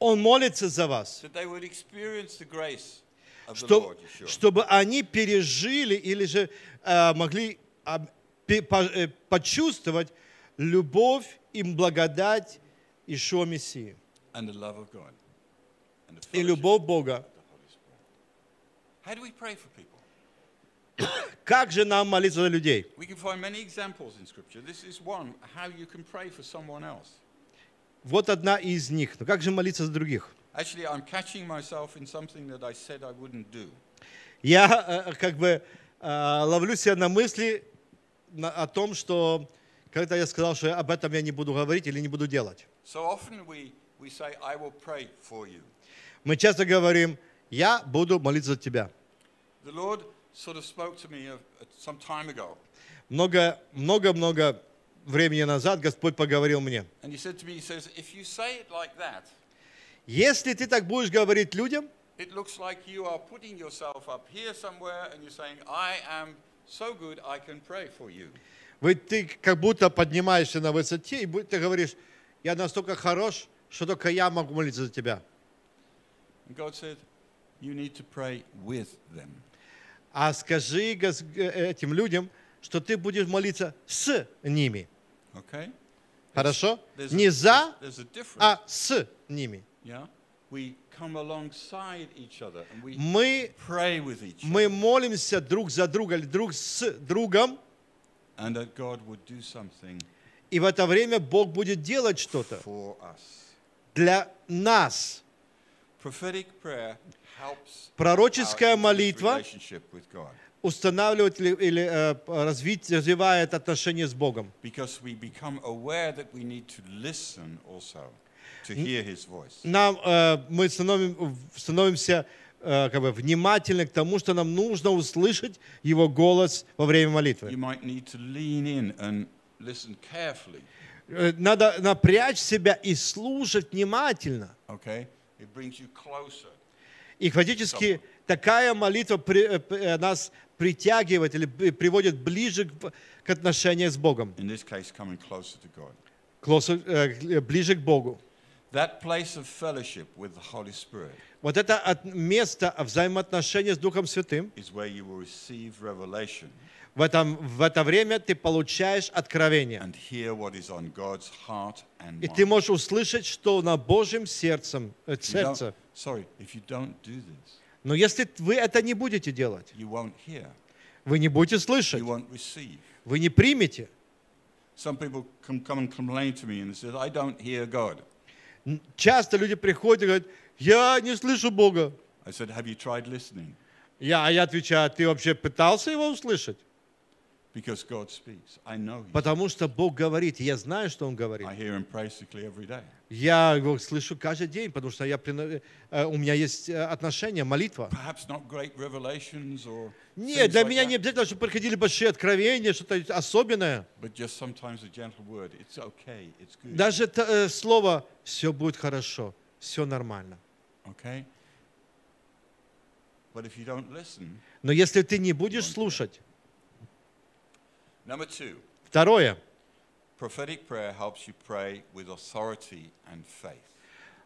Он молится за вас, That they would experience the grace of the чтоб- Lord Yeshua. чтобы они пережили или же э, могли а, пе- по- э, почувствовать любовь и благодать Ишуа Мессии and the love of God. And the и fellowship. любовь Бога. How do we pray for people? Как же нам молиться за людей? вот одна из них. Но ну, как же молиться за других? Actually, I'm catching myself in something that I said I wouldn't do. Я э, э, как бы э, ловлю себя на мысли о том, что когда я сказал, что об этом я не буду говорить или не буду делать. So often we, we say, I will pray for you. Мы часто говорим, я буду молиться за тебя. The Lord Uh, много, много, много времени назад Господь поговорил мне. Если ты так будешь говорить людям, it looks like you are putting yourself up here somewhere and you're saying, I am so good, I can pray for you. Вы ты как будто поднимаешься на высоте, и ты говоришь, я настолько хорош, что только я могу молиться за тебя. And God said, you need to pray with them а скажи э, этим людям, что ты будешь молиться с ними. Okay. Хорошо? Не за, а с ними. Yeah? Мы, мы молимся друг за друга или друг с другом. И в это время Бог будет делать что-то для нас. Пророческая молитва устанавливает или, э, развить, развивает отношения с Богом. Нам, э, мы становимся э, как бы, внимательны к тому, что нам нужно услышать Его голос во время молитвы. Надо напрячь себя и слушать внимательно. Okay? It brings you closer и фактически такая молитва при, э, э, нас притягивает или приводит ближе к отношению с Богом. Case, Closer, э, ближе к Богу. вот это место взаимоотношения с Духом Святым, в, этом, в это время ты получаешь откровение. И ты можешь услышать, что на Божьем сердцем, сердце. You know, Sorry, if you don't do this, Но если вы это не будете делать, you won't hear. вы не будете слышать, You won't receive. вы не примете. Часто люди приходят и говорят, я не слышу Бога. Я, а я отвечаю, «А ты вообще пытался его услышать? Потому что Бог говорит, я знаю, что Он говорит. Я его слышу каждый день, потому что я, э, э, у меня есть э, отношения, молитва. Нет, для меня не обязательно, чтобы приходили большие откровения, что-то особенное. Даже слово «все будет хорошо», «все нормально». Но если ты не будешь слушать, Второе.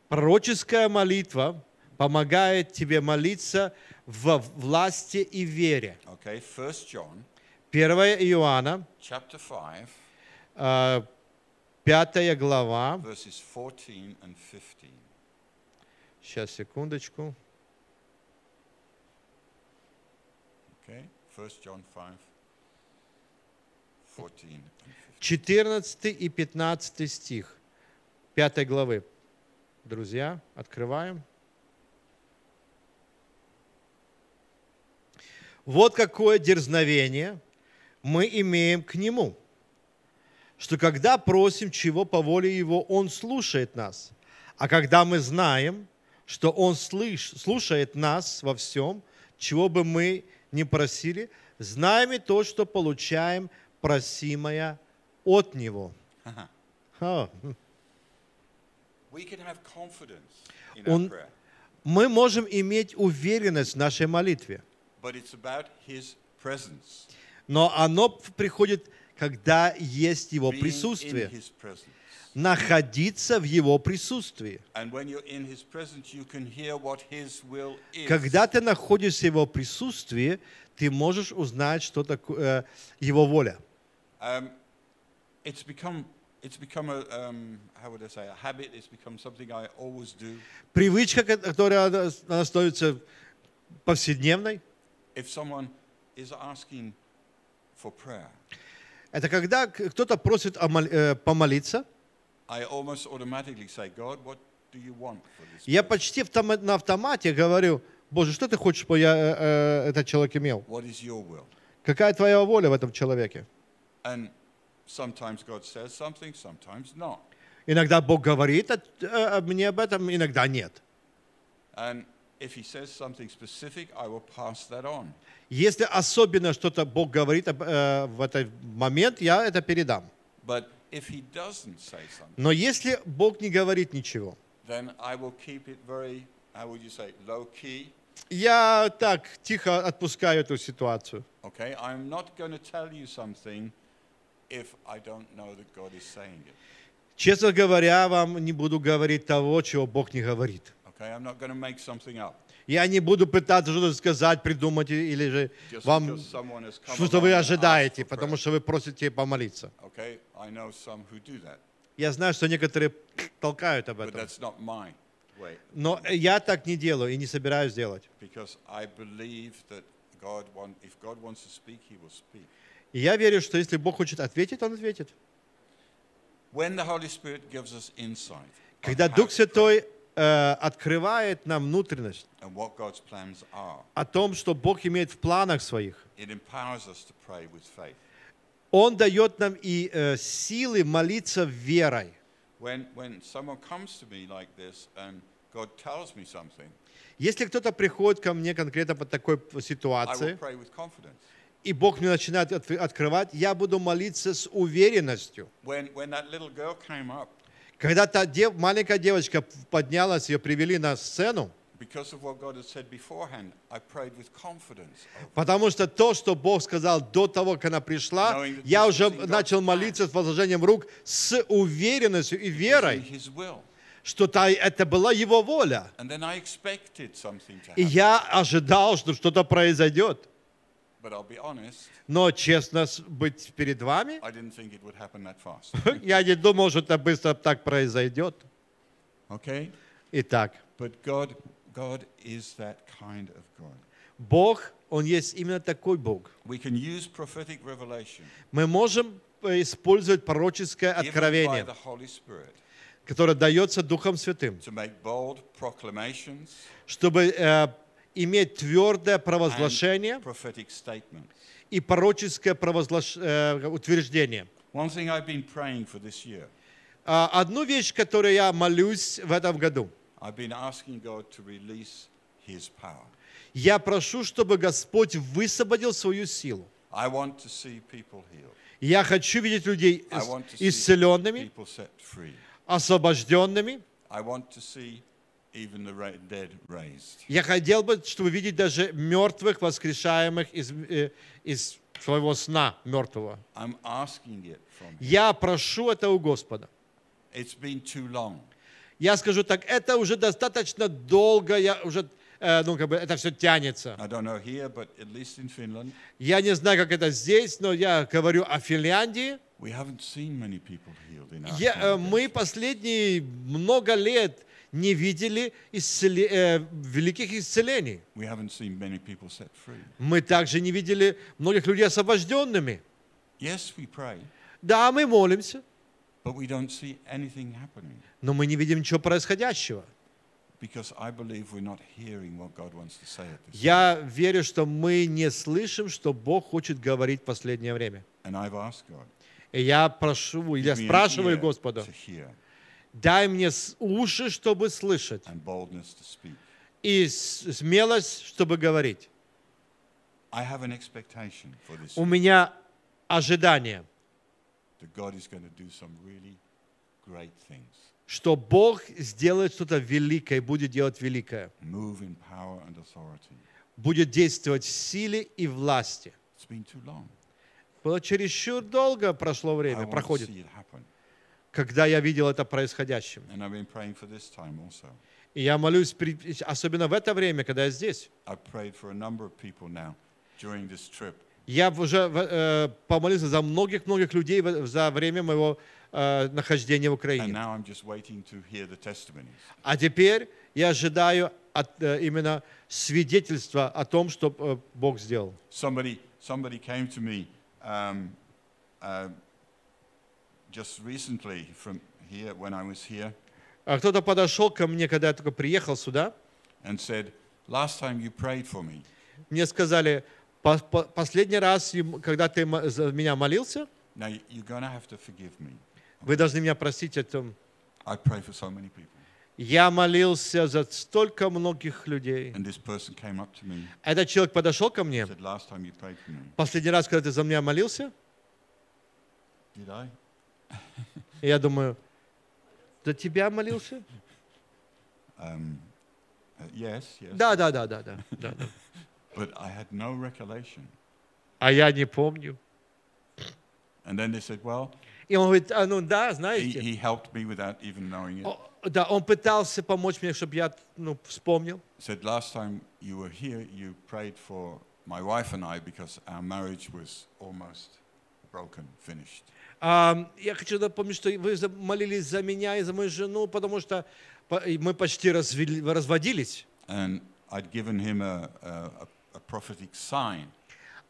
Пророческая молитва помогает тебе молиться в власти и вере. Okay, 1 Иоанна, chapter 5, 5 а, глава, 14 and 15. Сейчас, секундочку. Okay, 1 John 5. 14 и 15 стих 5 главы. Друзья, открываем. Вот какое дерзновение мы имеем к Нему, что когда просим чего по воле Его, Он слушает нас. А когда мы знаем, что Он слыш, слушает нас во всем, чего бы мы ни просили, знаем и то, что получаем просимое от Него. Он, мы можем иметь уверенность в нашей молитве. Но оно приходит, когда есть Его присутствие. Находиться в Его присутствии. Когда ты находишься в Его присутствии, ты можешь узнать, что такое э, Его воля. Um, it's become It's become a, um, how would I say, a habit. It's become something I always do. Привычка, которая становится повседневной. If someone is asking for prayer, это когда кто-то просит э, помолиться. I almost automatically say, God, what do you want for this Я почти на автомате говорю, Боже, что ты хочешь, чтобы я, э, э этот человек имел? Какая твоя воля в этом человеке? And sometimes God says something, sometimes not. Иногда Бог говорит мне об этом, иногда нет. And if he says something specific, I will pass that on. Если особенно что-то Бог говорит в этот момент, я это передам. But if he doesn't say something, Но если Бог не говорит ничего, then I will keep it very, how would you say, low key. Я так тихо отпускаю эту ситуацию. Okay, I'm not going to tell you something Честно говоря, вам не буду говорить того, чего Бог не говорит. Я не буду пытаться что-то сказать, придумать или же вам что вы ожидаете, потому что вы просите помолиться. Я знаю, что некоторые толкают об этом. Но я так не делаю и не собираюсь делать. И я верю, что если Бог хочет ответить, Он ответит. Когда Дух Святой э, открывает нам внутренность о том, что Бог имеет в планах своих, Он дает нам и э, силы молиться верой. Если кто-то приходит ко мне конкретно под такой ситуацией, и Бог мне начинает открывать, я буду молиться с уверенностью. When, when that little girl came up, когда та дев, маленькая девочка поднялась, ее привели на сцену, Потому что то, что Бог сказал до того, как она пришла, я уже начал молиться с возложением рук с уверенностью и верой, что та, это была Его воля. И я ожидал, что что-то произойдет. Но, честно быть перед вами, я не думал, что это быстро так произойдет. Okay? Итак, But God, God is that kind of God. Бог, Он есть именно такой Бог. We can use prophetic revelation, Мы можем э, использовать пророческое откровение, которое дается Духом Святым, чтобы э, иметь твердое провозглашение и пророческое провозглаш... Э, утверждение. А, одну вещь, которую я молюсь в этом году. Я прошу, чтобы Господь высвободил свою силу. Я хочу видеть людей исцеленными, освобожденными. Я хотел бы, чтобы видеть даже мертвых, воскрешаемых из, э, из своего сна мертвого. Я прошу это у Господа. Я скажу так, это уже достаточно долго, я уже э, ну, как бы это все тянется. я не знаю, как это здесь, но я говорю о Финляндии. Э, мы последние много лет не видели исцели, э, великих исцелений. Мы также не видели многих людей освобожденными. Yes, да, мы молимся. But we don't see anything happening. Но мы не видим ничего происходящего. Я верю, что мы не слышим, что Бог хочет говорить в последнее время. И я прошу, я спрашиваю Господа, Дай мне уши, чтобы слышать. И смелость, чтобы говорить. У меня ожидание, что Бог сделает что-то великое, будет делать великое. Будет действовать в силе и власти. Было чересчур долго прошло время, проходит когда я видел это происходящим. И я молюсь, особенно в это время, когда я здесь. Я уже э, помолился за многих-многих людей за время моего э, нахождения в Украине. А теперь я ожидаю от, э, именно свидетельства о том, что Бог сделал. Somebody, somebody came to me, um, uh, just recently from here when I was here. А кто-то подошел ко мне, когда я только приехал сюда. And said, last time you prayed for me. Мне сказали, последний раз, когда ты за меня молился. Now you're gonna have to forgive me. Вы должны меня простить этом. I pray for so many people. Я молился за столько многих людей. Этот человек подошел ко мне. Последний раз, когда ты за меня молился? Я думаю, за тебя молился? Um, uh, yes, yes. Да, да, да, да, да, да. But I had no recollection. А я не помню. And then they said, well, и он говорит, а, ну да, знаете. He, he helped me without even knowing it. О, да, он пытался помочь мне, чтобы я ну, вспомнил. Said last time you were here, you prayed for my wife and I because our marriage was almost broken, finished. Я хочу напомнить, что вы молились за меня и за мою жену, потому что мы почти развели, разводились.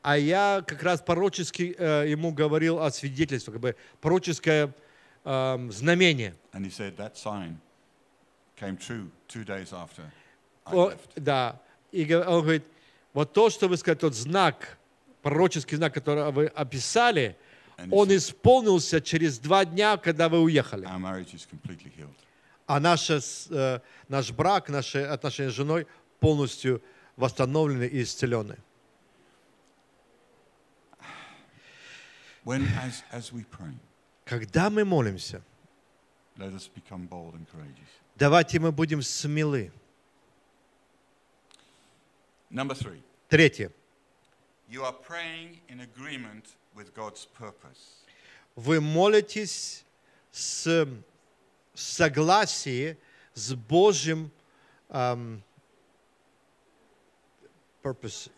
А я как раз пророчески э, ему говорил о свидетельстве, как бы пророческое э, знамение. said, true Да. И он говорит, вот то, что вы сказали, тот знак, пророческий знак, который вы описали – он исполнился через два дня, когда вы уехали. А наше, э, наш брак, наши отношения с женой полностью восстановлены и исцелены. When, as, as we pray, когда мы молимся, let us bold and давайте мы будем смелы. Третье. You are praying in agreement вы молитесь с согласии с Божьим um, purpose,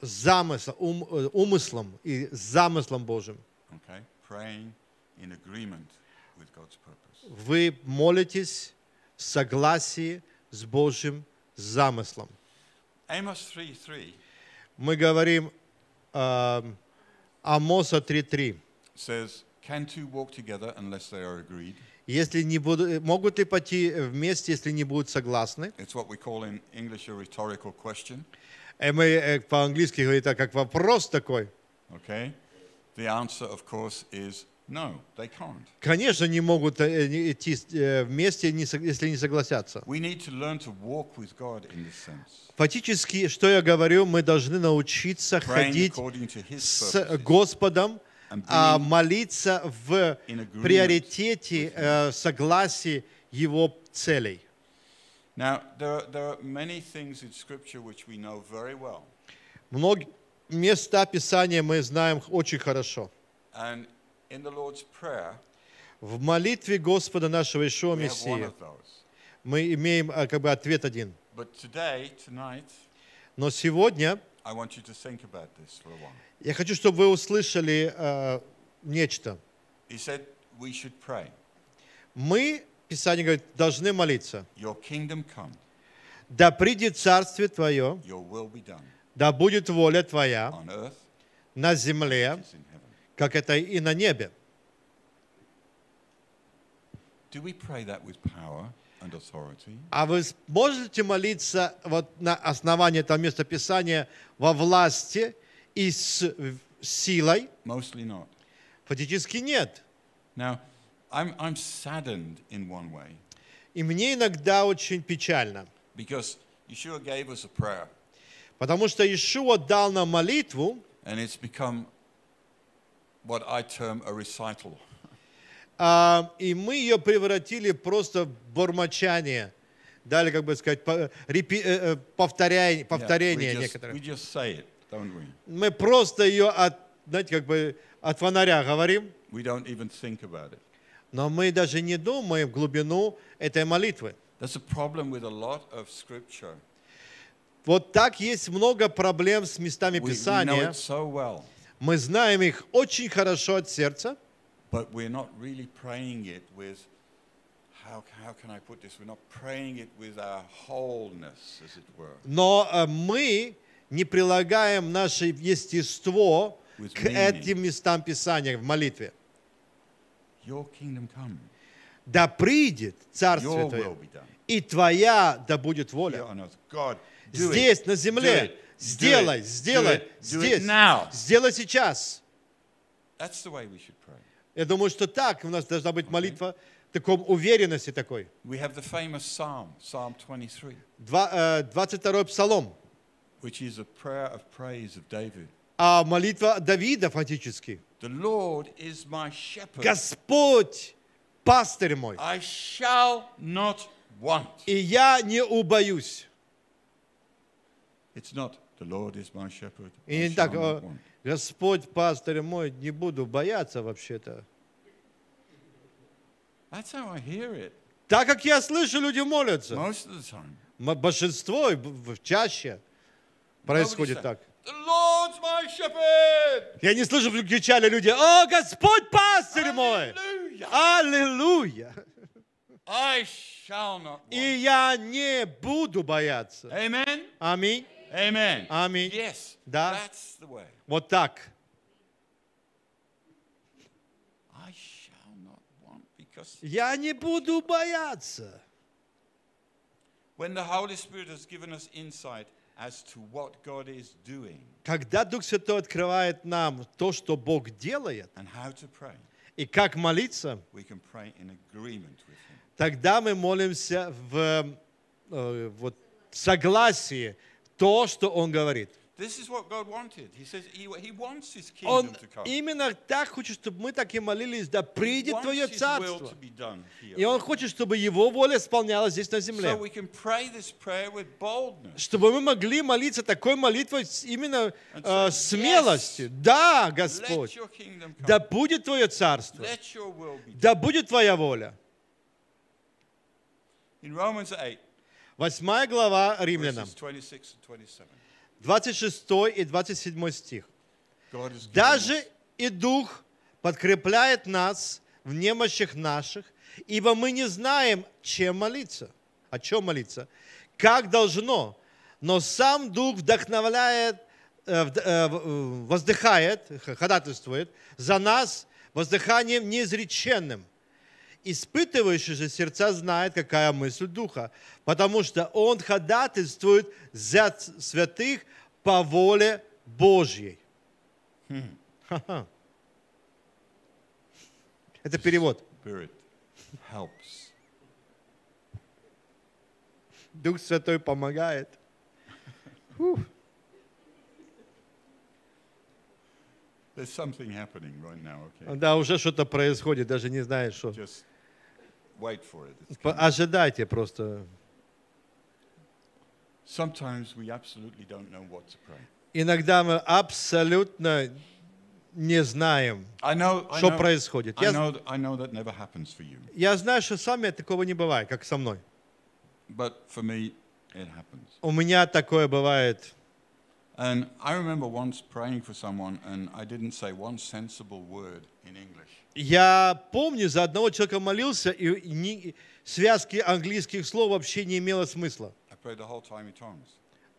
замысл, ум, умыслом и замыслом Божьим. Okay. Praying in agreement with God's purpose. Вы молитесь в согласии с Божьим замыслом. Amos 3:3. Мы говорим uh, Амоса 3.3. Says, Can two walk together unless they are agreed? Если не будут, могут ли пойти вместе, если не будут согласны? It's what we call in English a rhetorical question. Мы по-английски говорим так, как вопрос такой. Okay. The answer, of course, is No, they can't. Конечно, не могут э, идти э, вместе, если не согласятся. Фактически, что я говорю, мы должны научиться ходить с Господом, а молиться в приоритете, э, согласии Его целей. Много места Писания мы знаем очень хорошо в молитве Господа нашего Ишуа Мессии мы имеем а, как бы ответ один. Но сегодня я хочу, чтобы вы услышали э, нечто. Мы, Писание говорит, должны молиться. Да придет Царствие Твое, да будет воля Твоя на земле, как это и на небе. Do we pray that with power? And authority? А вы можете молиться вот на основании этого места писания во власти и с силой? Mostly not. Фактически нет. Now, I'm, I'm saddened in one way. И мне иногда очень печально. Because Yeshua gave us a prayer. Потому что Иешуа дал нам молитву. And it's become what I term a recital. А, и мы ее превратили просто в бормочание. Дали, как бы сказать, э, э, повторение yeah, некоторых. мы просто ее от, знаете, как бы от фонаря говорим. We don't even think about it. Но мы даже не думаем в глубину этой молитвы. That's a problem with a lot of scripture. Вот так есть много проблем с местами Писания. We, we know it so well. Мы знаем их очень хорошо от сердца. But we're not really praying it with how, how can I put this? We're not praying it with our wholeness, as it were. Но э, мы не прилагаем наше естество к этим местам Писания в молитве. Your kingdom come. Да придет Царствие Твое, и Твоя да будет воля. God, Здесь, it. на земле, Сделай, сделай, здесь, сделай сейчас. Я думаю, что так у нас должна быть молитва в таком уверенности такой. We have the famous э, псалом. А молитва Давида фактически. Господь пастырь мой. I shall not want. И я не убоюсь. It's not и не так, Господь, пастырь мой, не буду бояться вообще-то. Так как я слышу, люди молятся. Большинство, чаще происходит так. Я не слышу, как кричали люди, «О, Господь, пастырь мой! Аллилуйя!» И я не буду бояться. Аминь. Amen. Аминь. Yes, да. That's the way. Вот так. I shall not want because Я не буду бояться. When the Holy Spirit has given us insight as to what God is doing. Когда Дух Святой открывает нам то, что Бог делает, and how to pray, и как молиться, we can pray in agreement with Him. тогда мы молимся в, э, вот, согласии то, что он говорит. Он именно так хочет, чтобы мы так и молились, да придет Твое Царство. И Он хочет, чтобы Его воля исполнялась здесь на земле. Чтобы мы могли молиться такой молитвой именно э, смелостью. Да, Господь, да будет Твое Царство, да будет Твоя воля. In Romans 8, 8 глава Римлянам, 26 и 27 стих. «Даже и Дух подкрепляет нас в немощах наших, ибо мы не знаем, чем молиться, о чем молиться, как должно, но сам Дух вдохновляет, э, э, э, воздыхает, ходатайствует за нас воздыханием неизреченным – испытывающий же сердца знает, какая мысль Духа, потому что он ходатайствует за святых по воле Божьей. Хм. Это перевод. Дух Святой помогает. right now, okay? Да, уже что-то происходит, даже не знаешь, что. Just wait for it. It's Ожидайте просто. Sometimes we absolutely don't know what to pray. Иногда мы абсолютно не знаем, I know, I что know, происходит. I know, I know that never happens for you. Я знаю, что с вами такого не бывает, как со мной. But for me, it happens. У меня такое бывает. And I remember once praying for someone, and I didn't say one sensible word in English. Я помню, за одного человека молился, и не, связки английских слов вообще не имело смысла. I prayed the whole time in tongues.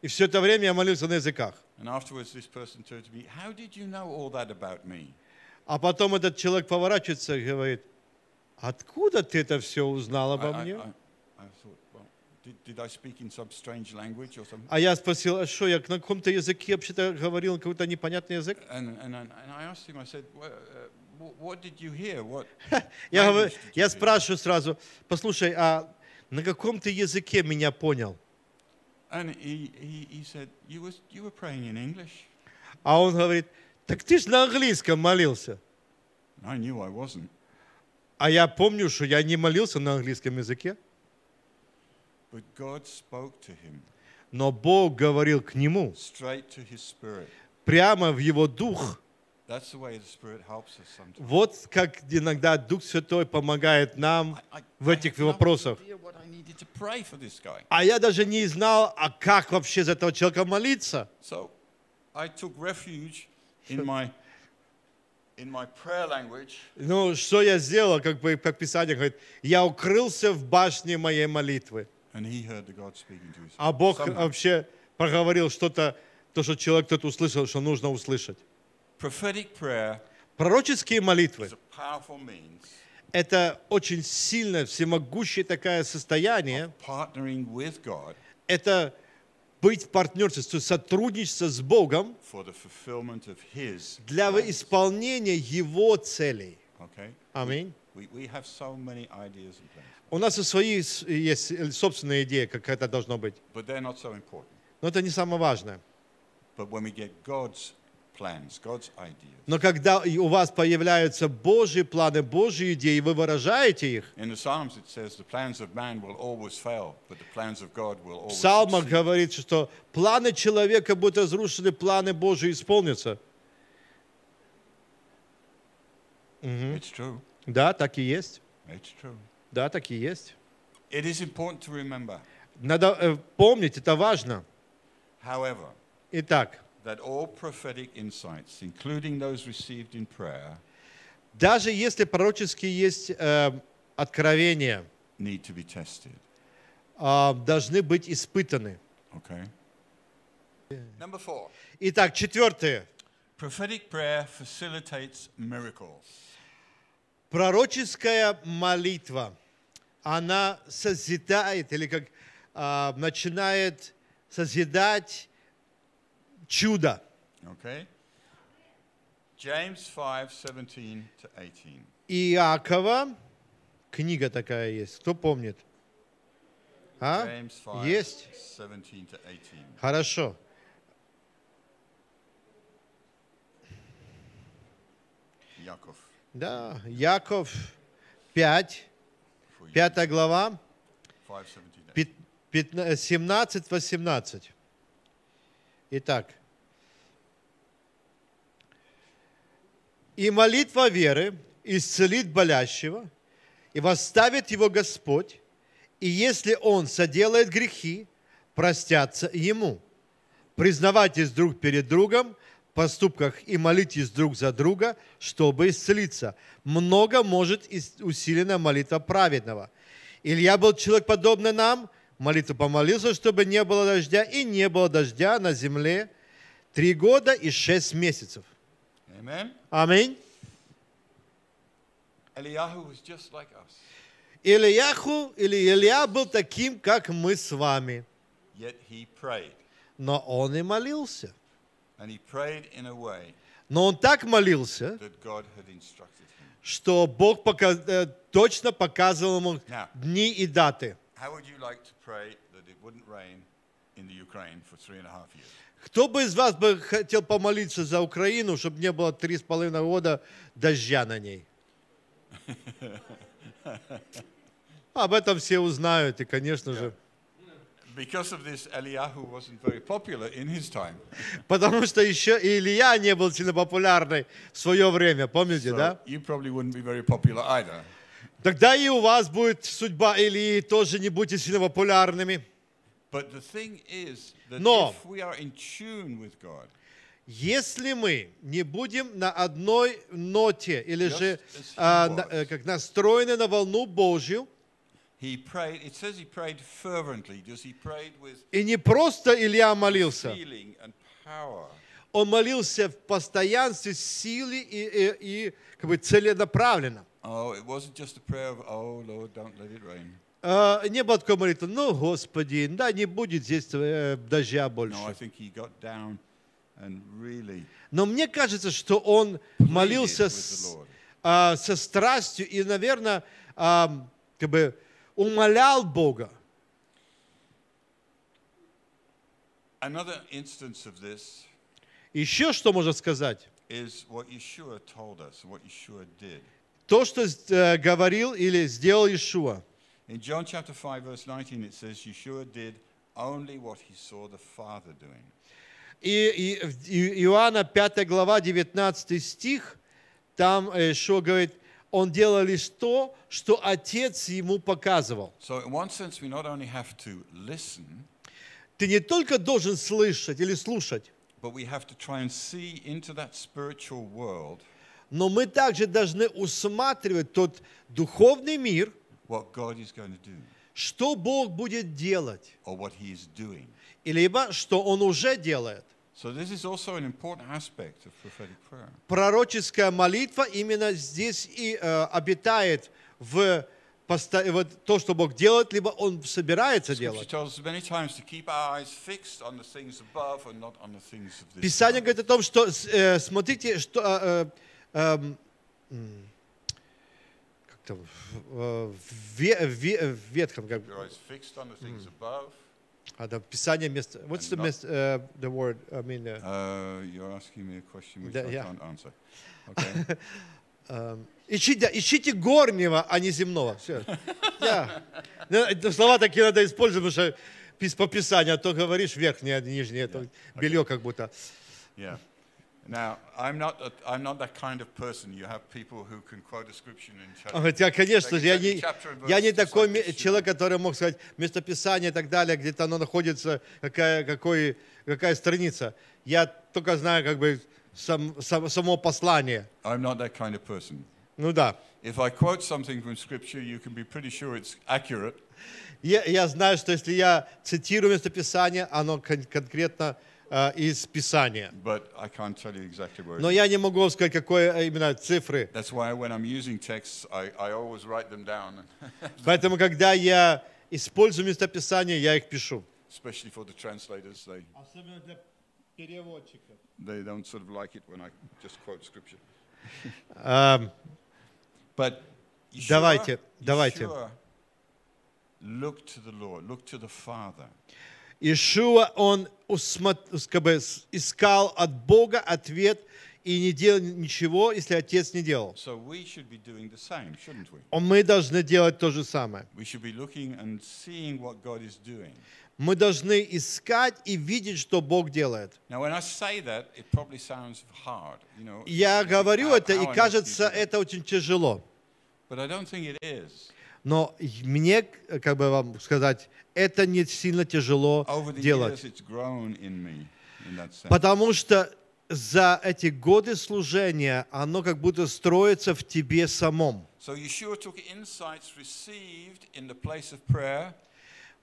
И все это время я молился на языках. And afterwards this person turned to me, how did you know all that about me? А потом этот человек поворачивается и говорит, откуда ты это все узнал обо I, мне? I, I, I thought, А я спросил, а что, я на каком-то языке вообще-то говорил, какой-то непонятный язык? Я, я спрашиваю сразу, послушай, а на каком ты языке меня понял? А он говорит, так ты же на английском молился. I knew I wasn't. А я помню, что я не молился на английском языке. Но Бог говорил к нему прямо в его дух. Вот как иногда Дух Святой помогает нам в этих вопросах. А я даже не знал, а как вообще за этого человека молиться. Ну, что я сделал, как, бы, как Писание говорит, я укрылся в башне моей молитвы. А Бог вообще проговорил что-то, то, что человек тот услышал, что нужно услышать. Пророческие молитвы – это очень сильное, всемогущее такое состояние. Это быть в партнерстве, сотрудничество с Богом для исполнения Его целей. Аминь. Okay? У нас и свои есть э, собственные идеи, как это должно быть. So Но это не самое важное. Plans, ideas, Но когда у вас появляются Божьи планы, Божьи идеи, вы выражаете их. В Псалмах говорит, что планы человека будут разрушены, планы Божьи исполнятся. Угу. Да, так и есть. It's true. Да, так и есть. It is important to remember. Надо э, помнить, это важно. However, Итак, that all prophetic insights, including those received in prayer, даже если пророческие есть э, откровения, need to be tested. Э, должны быть испытаны. Okay. Number four. Итак, четвертое. Prophetic prayer facilitates miracles. Пророческая молитва – она созидает или как а, начинает созидать чудо. Okay. James 5, 17 18. Иакова, книга такая есть, кто помнит? А? 5, есть? 17 18. Хорошо. Яков. Да, Яков 5, 5 глава, 17-18. Э, Итак. «И молитва веры исцелит болящего, и восставит его Господь, и если он соделает грехи, простятся ему. Признавайтесь друг перед другом – поступках и молитесь друг за друга, чтобы исцелиться. Много может усиленная молитва праведного. Илья был человек подобный нам, молитву помолился, чтобы не было дождя, и не было дождя на земле три года и шесть месяцев. Аминь. Ильяху или Илья был таким, как мы с вами. Но он и молился. Но он так молился, что Бог пока, э, точно показывал ему дни и даты. Кто бы из вас бы хотел помолиться за Украину, чтобы не было три с половиной года дождя на ней? Об этом все узнают, и, конечно же, Потому что еще и Илья не был сильно популярный в свое время, помните, да? You probably wouldn't be very popular either. Тогда и у вас будет судьба Ильи, тоже не будете сильно популярными. But the thing is that Но if we are in tune with God, если мы не будем на одной ноте или же а, на, э, как настроены на волну Божью, и не просто Илья молился. Он молился в постоянстве, силы и, и, и как бы целенаправленно. Oh, oh, а, не было такой молитвы, ну, Господи, да, не будет здесь э, дождя больше. Но мне кажется, что он молился с, а, со страстью и, наверное, как бы умолял Бога. Another instance of this Еще что можно сказать? is what Yeshua told us and what Yeshua did. То, что э, говорил или сделал Иешуа. In John chapter 5 verse 19 it says Yeshua did only what he saw the Father doing. И, и, и Иоанна 5 глава 19 стих, там Иешуа говорит – он делал лишь то, что Отец ему показывал. So in one sense we not only have to listen, ты не только должен слышать или слушать, но мы также должны усматривать тот духовный мир, what God is going to do, что Бог будет делать, or what he is doing. или либо что Он уже делает. Пророческая молитва именно здесь и э, обитает в вот то, что Бог делает, либо Он собирается делать. Писание говорит о том, что э, смотрите, что э, э, эм, как там в, э, в, в, в Ветхом как а, да, писание места. What's the, mis- uh, э, the word? I mean, uh, uh, you're asking me a question which the, I yeah. can't answer. Okay. um, ищите, ищите горнего, а не земного. Все. Yeah. Ну, слова такие надо использовать, потому что по Писанию, а то говоришь верхнее, а нижнее, yeah. это белье okay. как будто. Yeah. А Он конечно же, я не, я не такой человек, который мог сказать местописание и так далее, где-то оно находится, какая, какой, какая страница. Я только знаю как бы сам, сам, само послание. I'm not that kind of person. Ну да. я знаю, что если я цитирую местописание, оно кон конкретно э, из Писания. Exactly Но я не могу вам сказать, какой именно цифры. Texts, I, I Поэтому, когда я использую местописание, я их пишу. Especially for the translators, they, Особенно для переводчиков. They don't sort of like it when I just quote scripture. um, But Yeshua, давайте, давайте. Yeshua look to the Lord, look to the Father. Ишуа, он как бы, искал от Бога ответ и не делал ничего, если отец не делал. So same, Мы должны делать то же самое. Мы должны искать и видеть, что Бог делает. Я говорю это, и кажется, это очень тяжело. But I don't think it is. Но мне, э, как бы вам сказать, это не сильно тяжело делать. Потому что за эти годы служения оно как будто строится в тебе самом.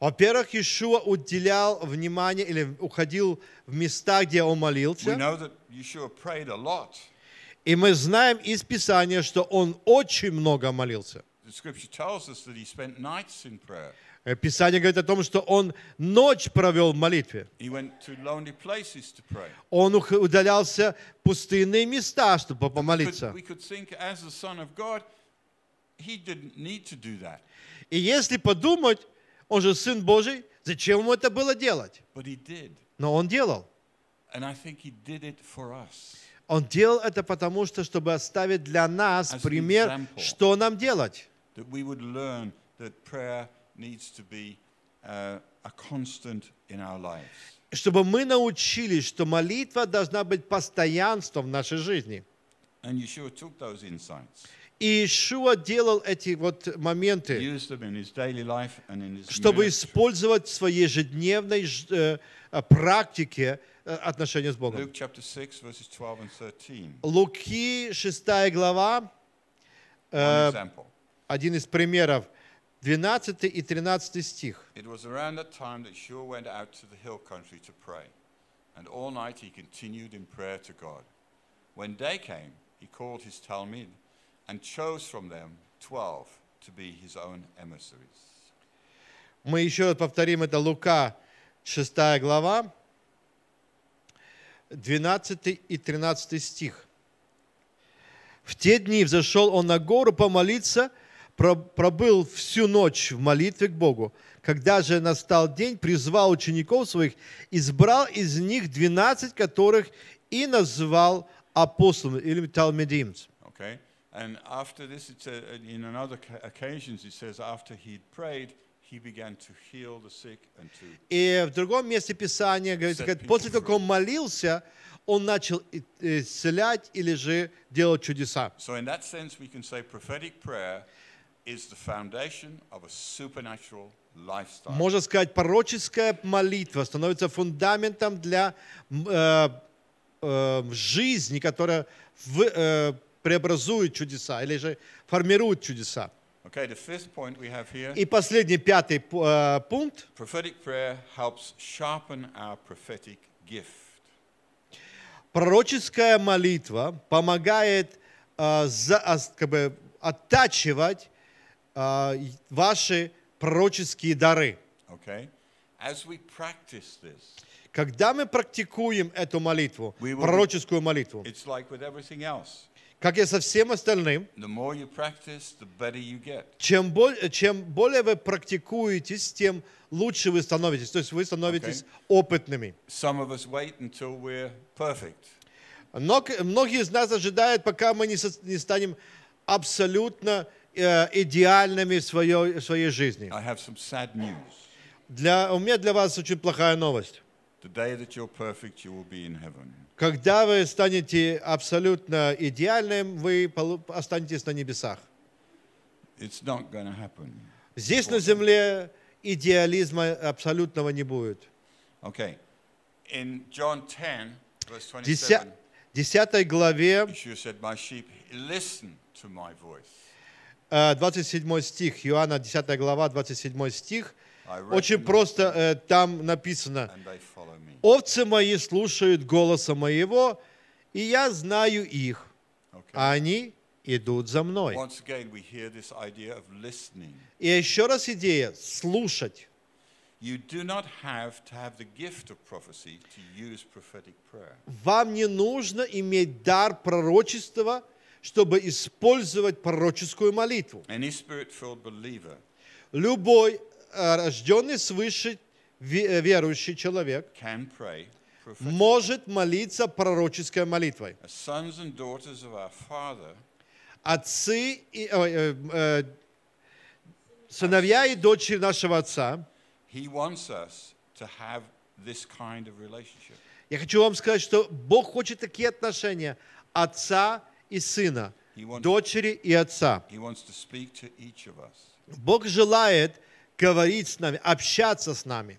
Во-первых, Иешуа уделял внимание или уходил в места, где он молился. И мы знаем из Писания, что он очень много молился. Писание говорит о том, что он ночь провел в молитве. Он удалялся в пустынные места, чтобы помолиться. И если подумать, он же Сын Божий, зачем ему это было делать? Но он делал. Он делал это потому, что чтобы оставить для нас пример, что нам делать that we would learn that prayer needs to be uh, a constant in our lives. Чтобы мы научились, что молитва должна быть постоянством в нашей жизни. И Ишуа делал эти вот моменты, чтобы использовать в своей ежедневной э, э, практике э, отношения с Богом. Луки 6 глава, один из примеров, 12 и 13 стих. It was around that time that Shaw went out to the hill country to pray, and all night he continued in prayer to God. When day came, he called his Talmud and chose from them 12 to be his own emissaries. Мы еще раз повторим, это Лука, 6 глава, 12 и 13 стих. В те дни взошел он на гору помолиться – пробыл всю ночь в молитве к Богу. Когда же настал день, призвал учеников своих, избрал из них 12, которых и назвал апостолами или талмедим. Okay. And after this, it says, in another occasions, it says after he'd prayed, he began to heal the sick and to И в другом месте Писания говорится, как после того, как он молился, он начал исцелять или же делать чудеса. So in that sense, we can say prophetic prayer можно сказать, пророческая молитва становится фундаментом для э, э, жизни, которая в, э, преобразует чудеса или же формирует чудеса. Okay, the fifth point we have here. И последний пятый э, пункт. Prophetic prayer helps sharpen our prophetic gift. Пророческая молитва помогает э, за, а, как бы, оттачивать а, ваши пророческие дары. Okay. As we practice this, когда мы практикуем эту молитву, пророческую молитву, it's like with everything else. как и со всем остальным, the more you practice, the better you get. Чем, более, чем более вы практикуетесь, тем лучше вы становитесь. То есть вы становитесь okay. опытными. Some of us wait until we're perfect. Но, многие из нас ожидают, пока мы не, со, не станем абсолютно Э, идеальными в своей, жизни. I have some sad news. Для, у меня для вас очень плохая новость. perfect, Когда вы станете абсолютно идеальным, вы останетесь на небесах. It's not happen. Здесь на земле идеализма абсолютного не будет. Okay. In John 10, verse 27, 10, главе Yeshua said, My sheep listen to my 27 э, стих, Иоанна 10 глава, 27 стих. Очень просто э, там написано, «Овцы мои слушают голоса моего, и я знаю их, а они идут за мной». И еще раз идея «слушать». Вам не нужно иметь дар пророчества – чтобы использовать пророческую молитву. Любой э, рожденный свыше э, верующий человек может молиться пророческой молитвой. Отцы и, э, сыновья и дочери нашего Отца, я хочу вам сказать, что Бог хочет такие отношения Отца и сына, дочери и отца. Бог желает говорить с нами, общаться с нами.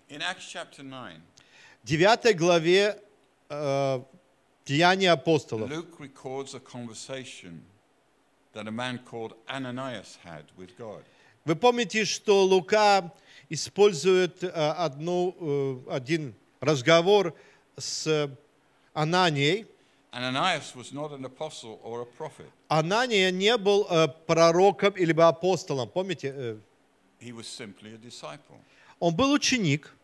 В 9 главе э, Деяния апостолов Вы помните, что Лука использует э, одну, э, один разговор с Ананией, Анания не был э, пророком или апостолом, помните? Э, он был ученик.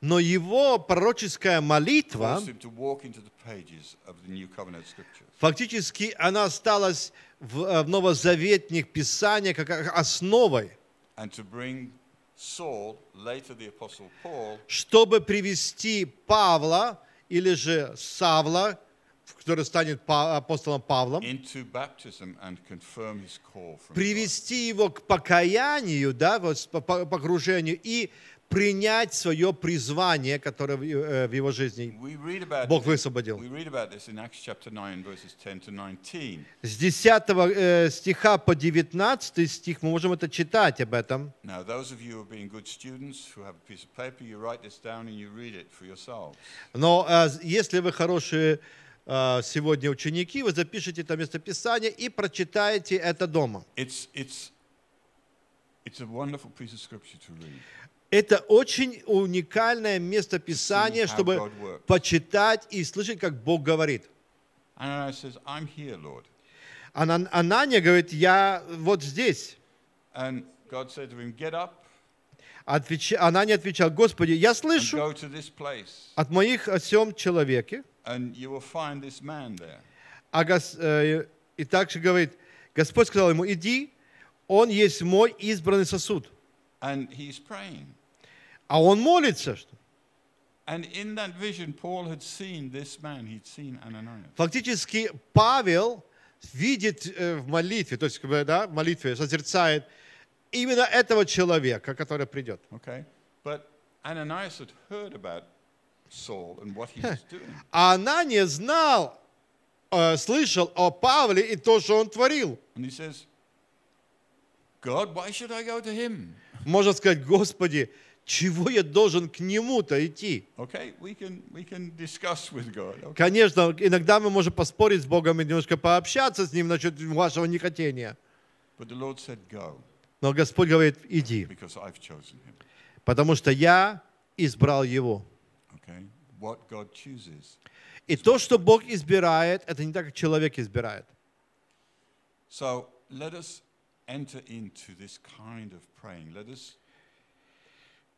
Но его пророческая молитва, фактически она осталась в, э, в новозаветных писаниях как основой, чтобы привести Павла, или же Савла, который станет апостолом Павлом, привести его к покаянию, да, вот, по погружению и принять свое призвание, которое в э, его жизни Бог высвободил. С 10 э, стиха по 19 стих мы можем это читать об этом. Но э, если вы хорошие сегодня ученики, вы запишите это местописание и прочитаете это дома. It's, it's, it's a wonderful piece of scripture to read. Это очень уникальное место Писания, mm, чтобы почитать и слышать, как Бог говорит. Says, here, говорит, я вот здесь. Она не Анания отвечал, Господи, я слышу от моих о сем человеке. А э, и также говорит, Господь сказал ему, иди, он есть мой избранный сосуд. And he's praying. А он молится, что And in that vision, Paul had seen this man, he'd seen Ananias. Фактически Павел видит э, в молитве, то есть да, в молитве созерцает именно этого человека, который придет. Okay. But Ananias had heard about Saul and what he was doing. А Анания знал, э, слышал о Павле и то, что он творил. And he says, God, why should I go to him? Можно сказать, Господи, чего я должен к нему-то идти? Okay, we can, we can okay? Конечно, иногда мы можем поспорить с Богом и немножко пообщаться с Ним насчет вашего нехотения. But the Lord said, Go. Но Господь говорит, иди. I've him. Потому что я избрал его. Okay. What God chooses. И то, что Бог избирает, это не так, как человек избирает. So, let us enter into this kind of praying. Let us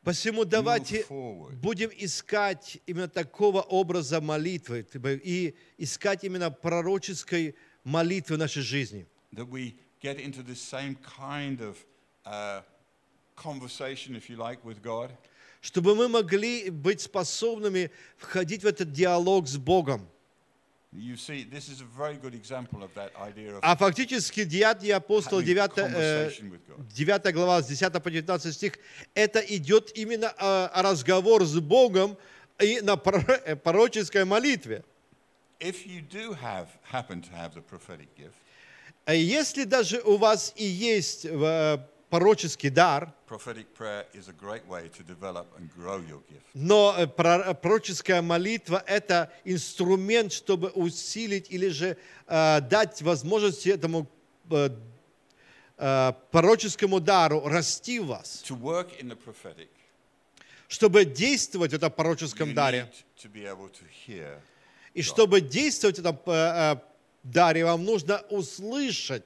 Посему давайте будем искать именно такого образа молитвы и искать именно пророческой молитвы в нашей жизни. Uh, Чтобы мы могли быть способными входить в этот диалог с Богом. А фактически Деяния апостол 9, 9 э, глава с 10 по 19 стих, это идет именно о э, разговор с Богом и на э, пророческой молитве. А если даже у вас и есть пророческий дар. Но э, э, пророческая молитва – это инструмент, чтобы усилить или же э, дать возможность этому пророческому дару расти в вас. Чтобы действовать в этом пророческом даре. И чтобы действовать в этом даре, вам нужно услышать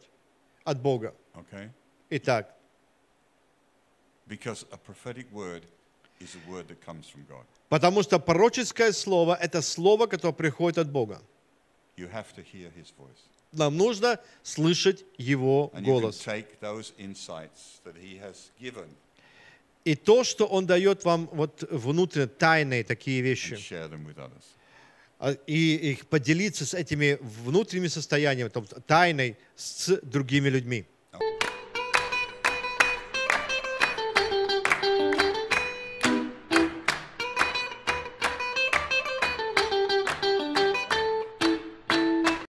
от Бога. Итак. Потому что пророческое слово – это слово, которое приходит от Бога. Нам нужно слышать Его голос. И то, что Он дает вам вот внутренне тайные такие вещи, а, и их поделиться с этими внутренними состояниями, тайной с другими людьми.